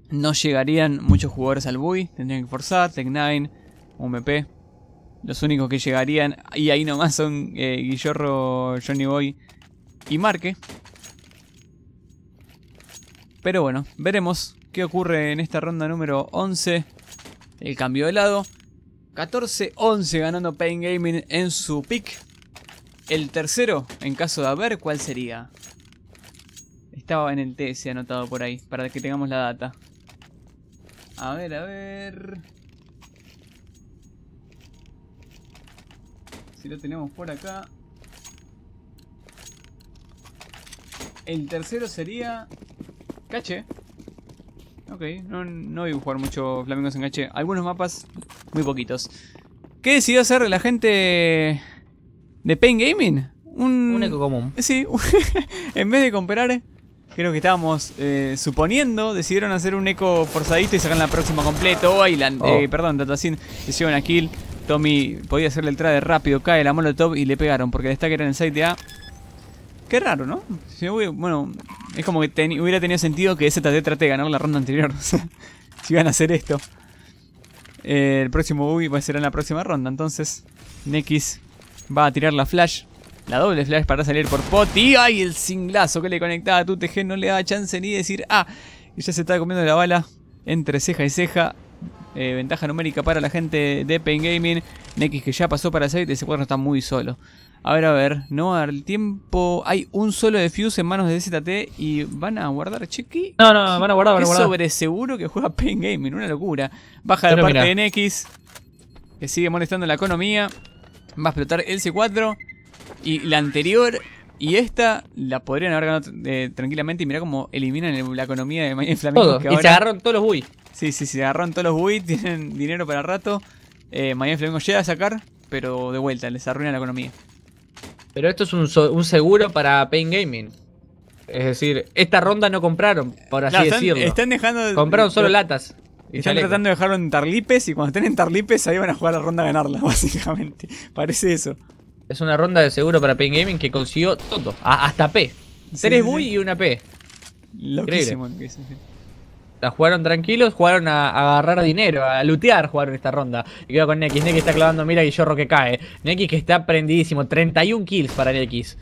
no llegarían muchos jugadores al Bui. Tendrían que forzar, Tech9, UMP. Los únicos que llegarían, y ahí nomás son eh, Guillorro, Johnny Boy y Marque. Pero bueno, veremos qué ocurre en esta ronda número 11. El cambio de lado. 14-11 ganando Pain Gaming en su pick. El tercero, en caso de haber, ¿cuál sería? Estaba en el TS anotado por ahí, para que tengamos la data. A ver, a ver... Si lo tenemos por acá... El tercero sería... Cache. Ok, no, no voy a jugar mucho flamingos en cache. Algunos mapas, muy poquitos. ¿Qué decidió hacer la gente de Pain Gaming? Un, eco común. Sí, en vez de comprar, creo que estábamos eh, suponiendo, decidieron hacer un eco forzadito y sacar la próxima completo. Oh, eh, oh. perdón, Tatacin, se hicieron a kill. Tommy podía hacerle el trade rápido, cae la molotov y le pegaron porque destaca que era en el site de A. Qué raro, ¿no? bueno, es como que hubiera tenido sentido que ZT trate de ganar la ronda anterior. si van a hacer esto. Eh, el próximo Ubi va a ser en la próxima ronda. Entonces, Nex va a tirar la flash. La doble flash para salir por Poti. ¡Ay, el singlazo que le conectaba a tu TG! No le da chance ni decir ¡Ah! Y ya se está comiendo la bala entre ceja y ceja. Eh, ventaja numérica para la gente de Pain Gaming. Nex que ya pasó para el y ese cuadro está muy solo. A ver, a ver, no va a dar el tiempo. Hay un solo de Fuse en manos de ZT y van a guardar chiqui, No, no, van a guardar, van a guardar. sobre seguro que juega Pain Gaming, una locura. Baja de la parte de NX, que sigue molestando la economía. Va a explotar el C4 y la anterior y esta la podrían haber ganado eh, tranquilamente. Y mirá cómo eliminan la economía de Miami Flamengo. y se agarraron todos los buis. Sí, sí, se agarraron todos los buis. Tienen dinero para rato. Eh, Miami Flamengo llega a sacar, pero de vuelta, les arruina la economía. Pero esto es un, seguro para Pain Gaming. Es decir, esta ronda no compraron, por así decirlo. Están dejando. Compraron solo latas. Y están tratando de dejarlo en Tarlipes y cuando estén en Tarlipes ahí van a jugar la ronda a ganarla, básicamente. Parece eso. Es una ronda de seguro para Pain Gaming que consiguió todo, hasta P. Tres Buy y una P. Loquísimo, Increíble. es jugaron tranquilos, jugaron a, agarrar dinero, a lutear jugaron esta ronda. Y quedó con Nekis. Nex está clavando mira y yo que cae. Nex que está prendidísimo. 31 kills para NX.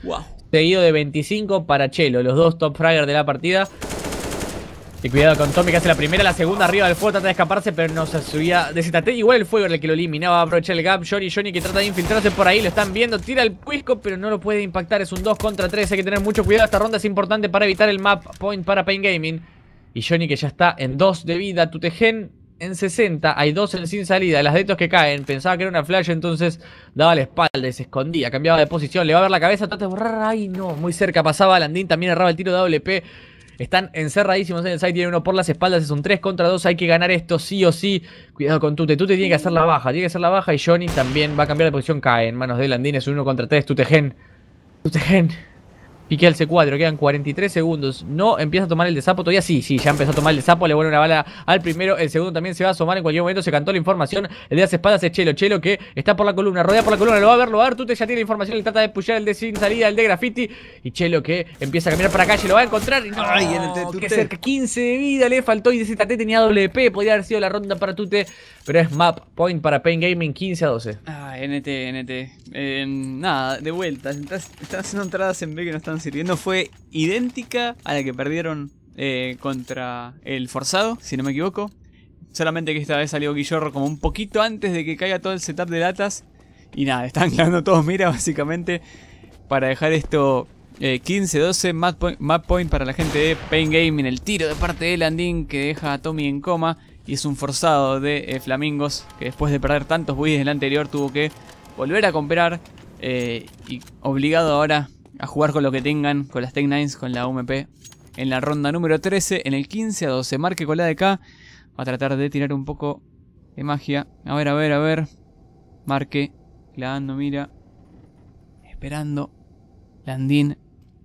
Seguido de 25 para Chelo, los dos top fraggers de la partida. Y cuidado con Tommy que hace la primera, la segunda arriba del fuego, trata de escaparse, pero no se subía de ZT. Igual el fuego el que lo eliminaba, aprovecha el gap. Johnny, Johnny que trata de infiltrarse por ahí, lo están viendo, tira el cuisco, pero no lo puede impactar. Es un 2 contra 3, hay que tener mucho cuidado. Esta ronda es importante para evitar el map point para Pain Gaming. Y Johnny que ya está en 2 de vida. Tutegen en 60. Hay 2 en sin salida. Las detos que caen. Pensaba que era una flash. Entonces daba la espalda y se escondía. Cambiaba de posición. Le va a ver la cabeza. Trata de borrar. Ay no. Muy cerca. Pasaba Landín. También erraba el tiro de WP. Están encerradísimos en el site. Tiene uno por las espaldas, es un 3 contra 2, hay que ganar esto sí o sí. Cuidado con Tute, Tute tiene que hacer la baja, tiene que hacer la baja y Johnny también va a cambiar de posición, cae en manos de Landín, es un 1 contra 3, Tutegen. Tutegen piqué al C4, quedan 43 segundos. No empieza a tomar el de sapo todavía. Sí, sí, ya empezó a tomar el de sapo. Le vuelve una bala al primero. El segundo también se va a asomar en cualquier momento. Se cantó la información. El de las espadas es Chelo. Chelo que está por la columna, rodea por la columna. Lo va a ver, lo va a ver. Tute ya tiene la información. Le trata de pushar el de sin salida, el de graffiti. Y Chelo que empieza a caminar para acá. Y lo va a encontrar. Y no, Ay, el que cerca. 15 de vida le faltó. Y ZT tenía WP. Podría haber sido la ronda para Tute. Pero es map point para Pain Gaming 15 a 12. Ah, NT, NT. nada, de vuelta. están haciendo entradas en B que no están sirviendo fue idéntica a la que perdieron eh, contra el forzado, si no me equivoco. Solamente que esta vez salió Guillorro como un poquito antes de que caiga todo el setup de latas. Y nada, están clavando todos mira básicamente para dejar esto 15-12 eh, map point, para la gente de Pain Gaming. El tiro de parte de Landin que deja a Tommy en coma. Y es un forzado de eh, Flamingos que después de perder tantos buis en el anterior tuvo que volver a comprar. y obligado ahora a jugar con lo que tengan, con las Tech Nines, con la UMP. En la ronda número 13, en el 15 a 12, marque con la de acá Va a tratar de tirar un poco de magia. A ver, a ver, a ver. Marque, clavando, mira. Esperando. Landín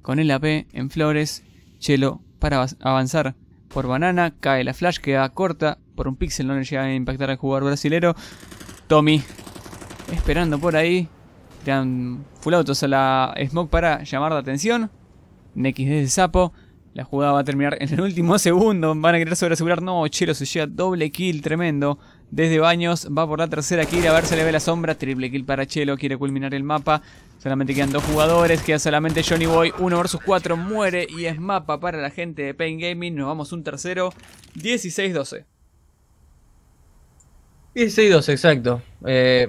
con el AP en flores. Chelo para avanzar por banana. Cae la flash, queda corta. Por un pixel no le llega a impactar al jugador brasilero. Tommy esperando por ahí. Te full autos a la Smoke para llamar la atención. nex de sapo. La jugada va a terminar en el último segundo. Van a querer asegurar. No, Chelo se llega. doble kill, tremendo. Desde Baños va por la tercera kill. A ver, si le ve la sombra. Triple kill para Chelo. Quiere culminar el mapa. Solamente quedan dos jugadores. Queda solamente Johnny Boy. Uno versus cuatro. Muere y es mapa para la gente de Pain Gaming. Nos vamos un tercero. 16-12. 16-12, exacto. Eh,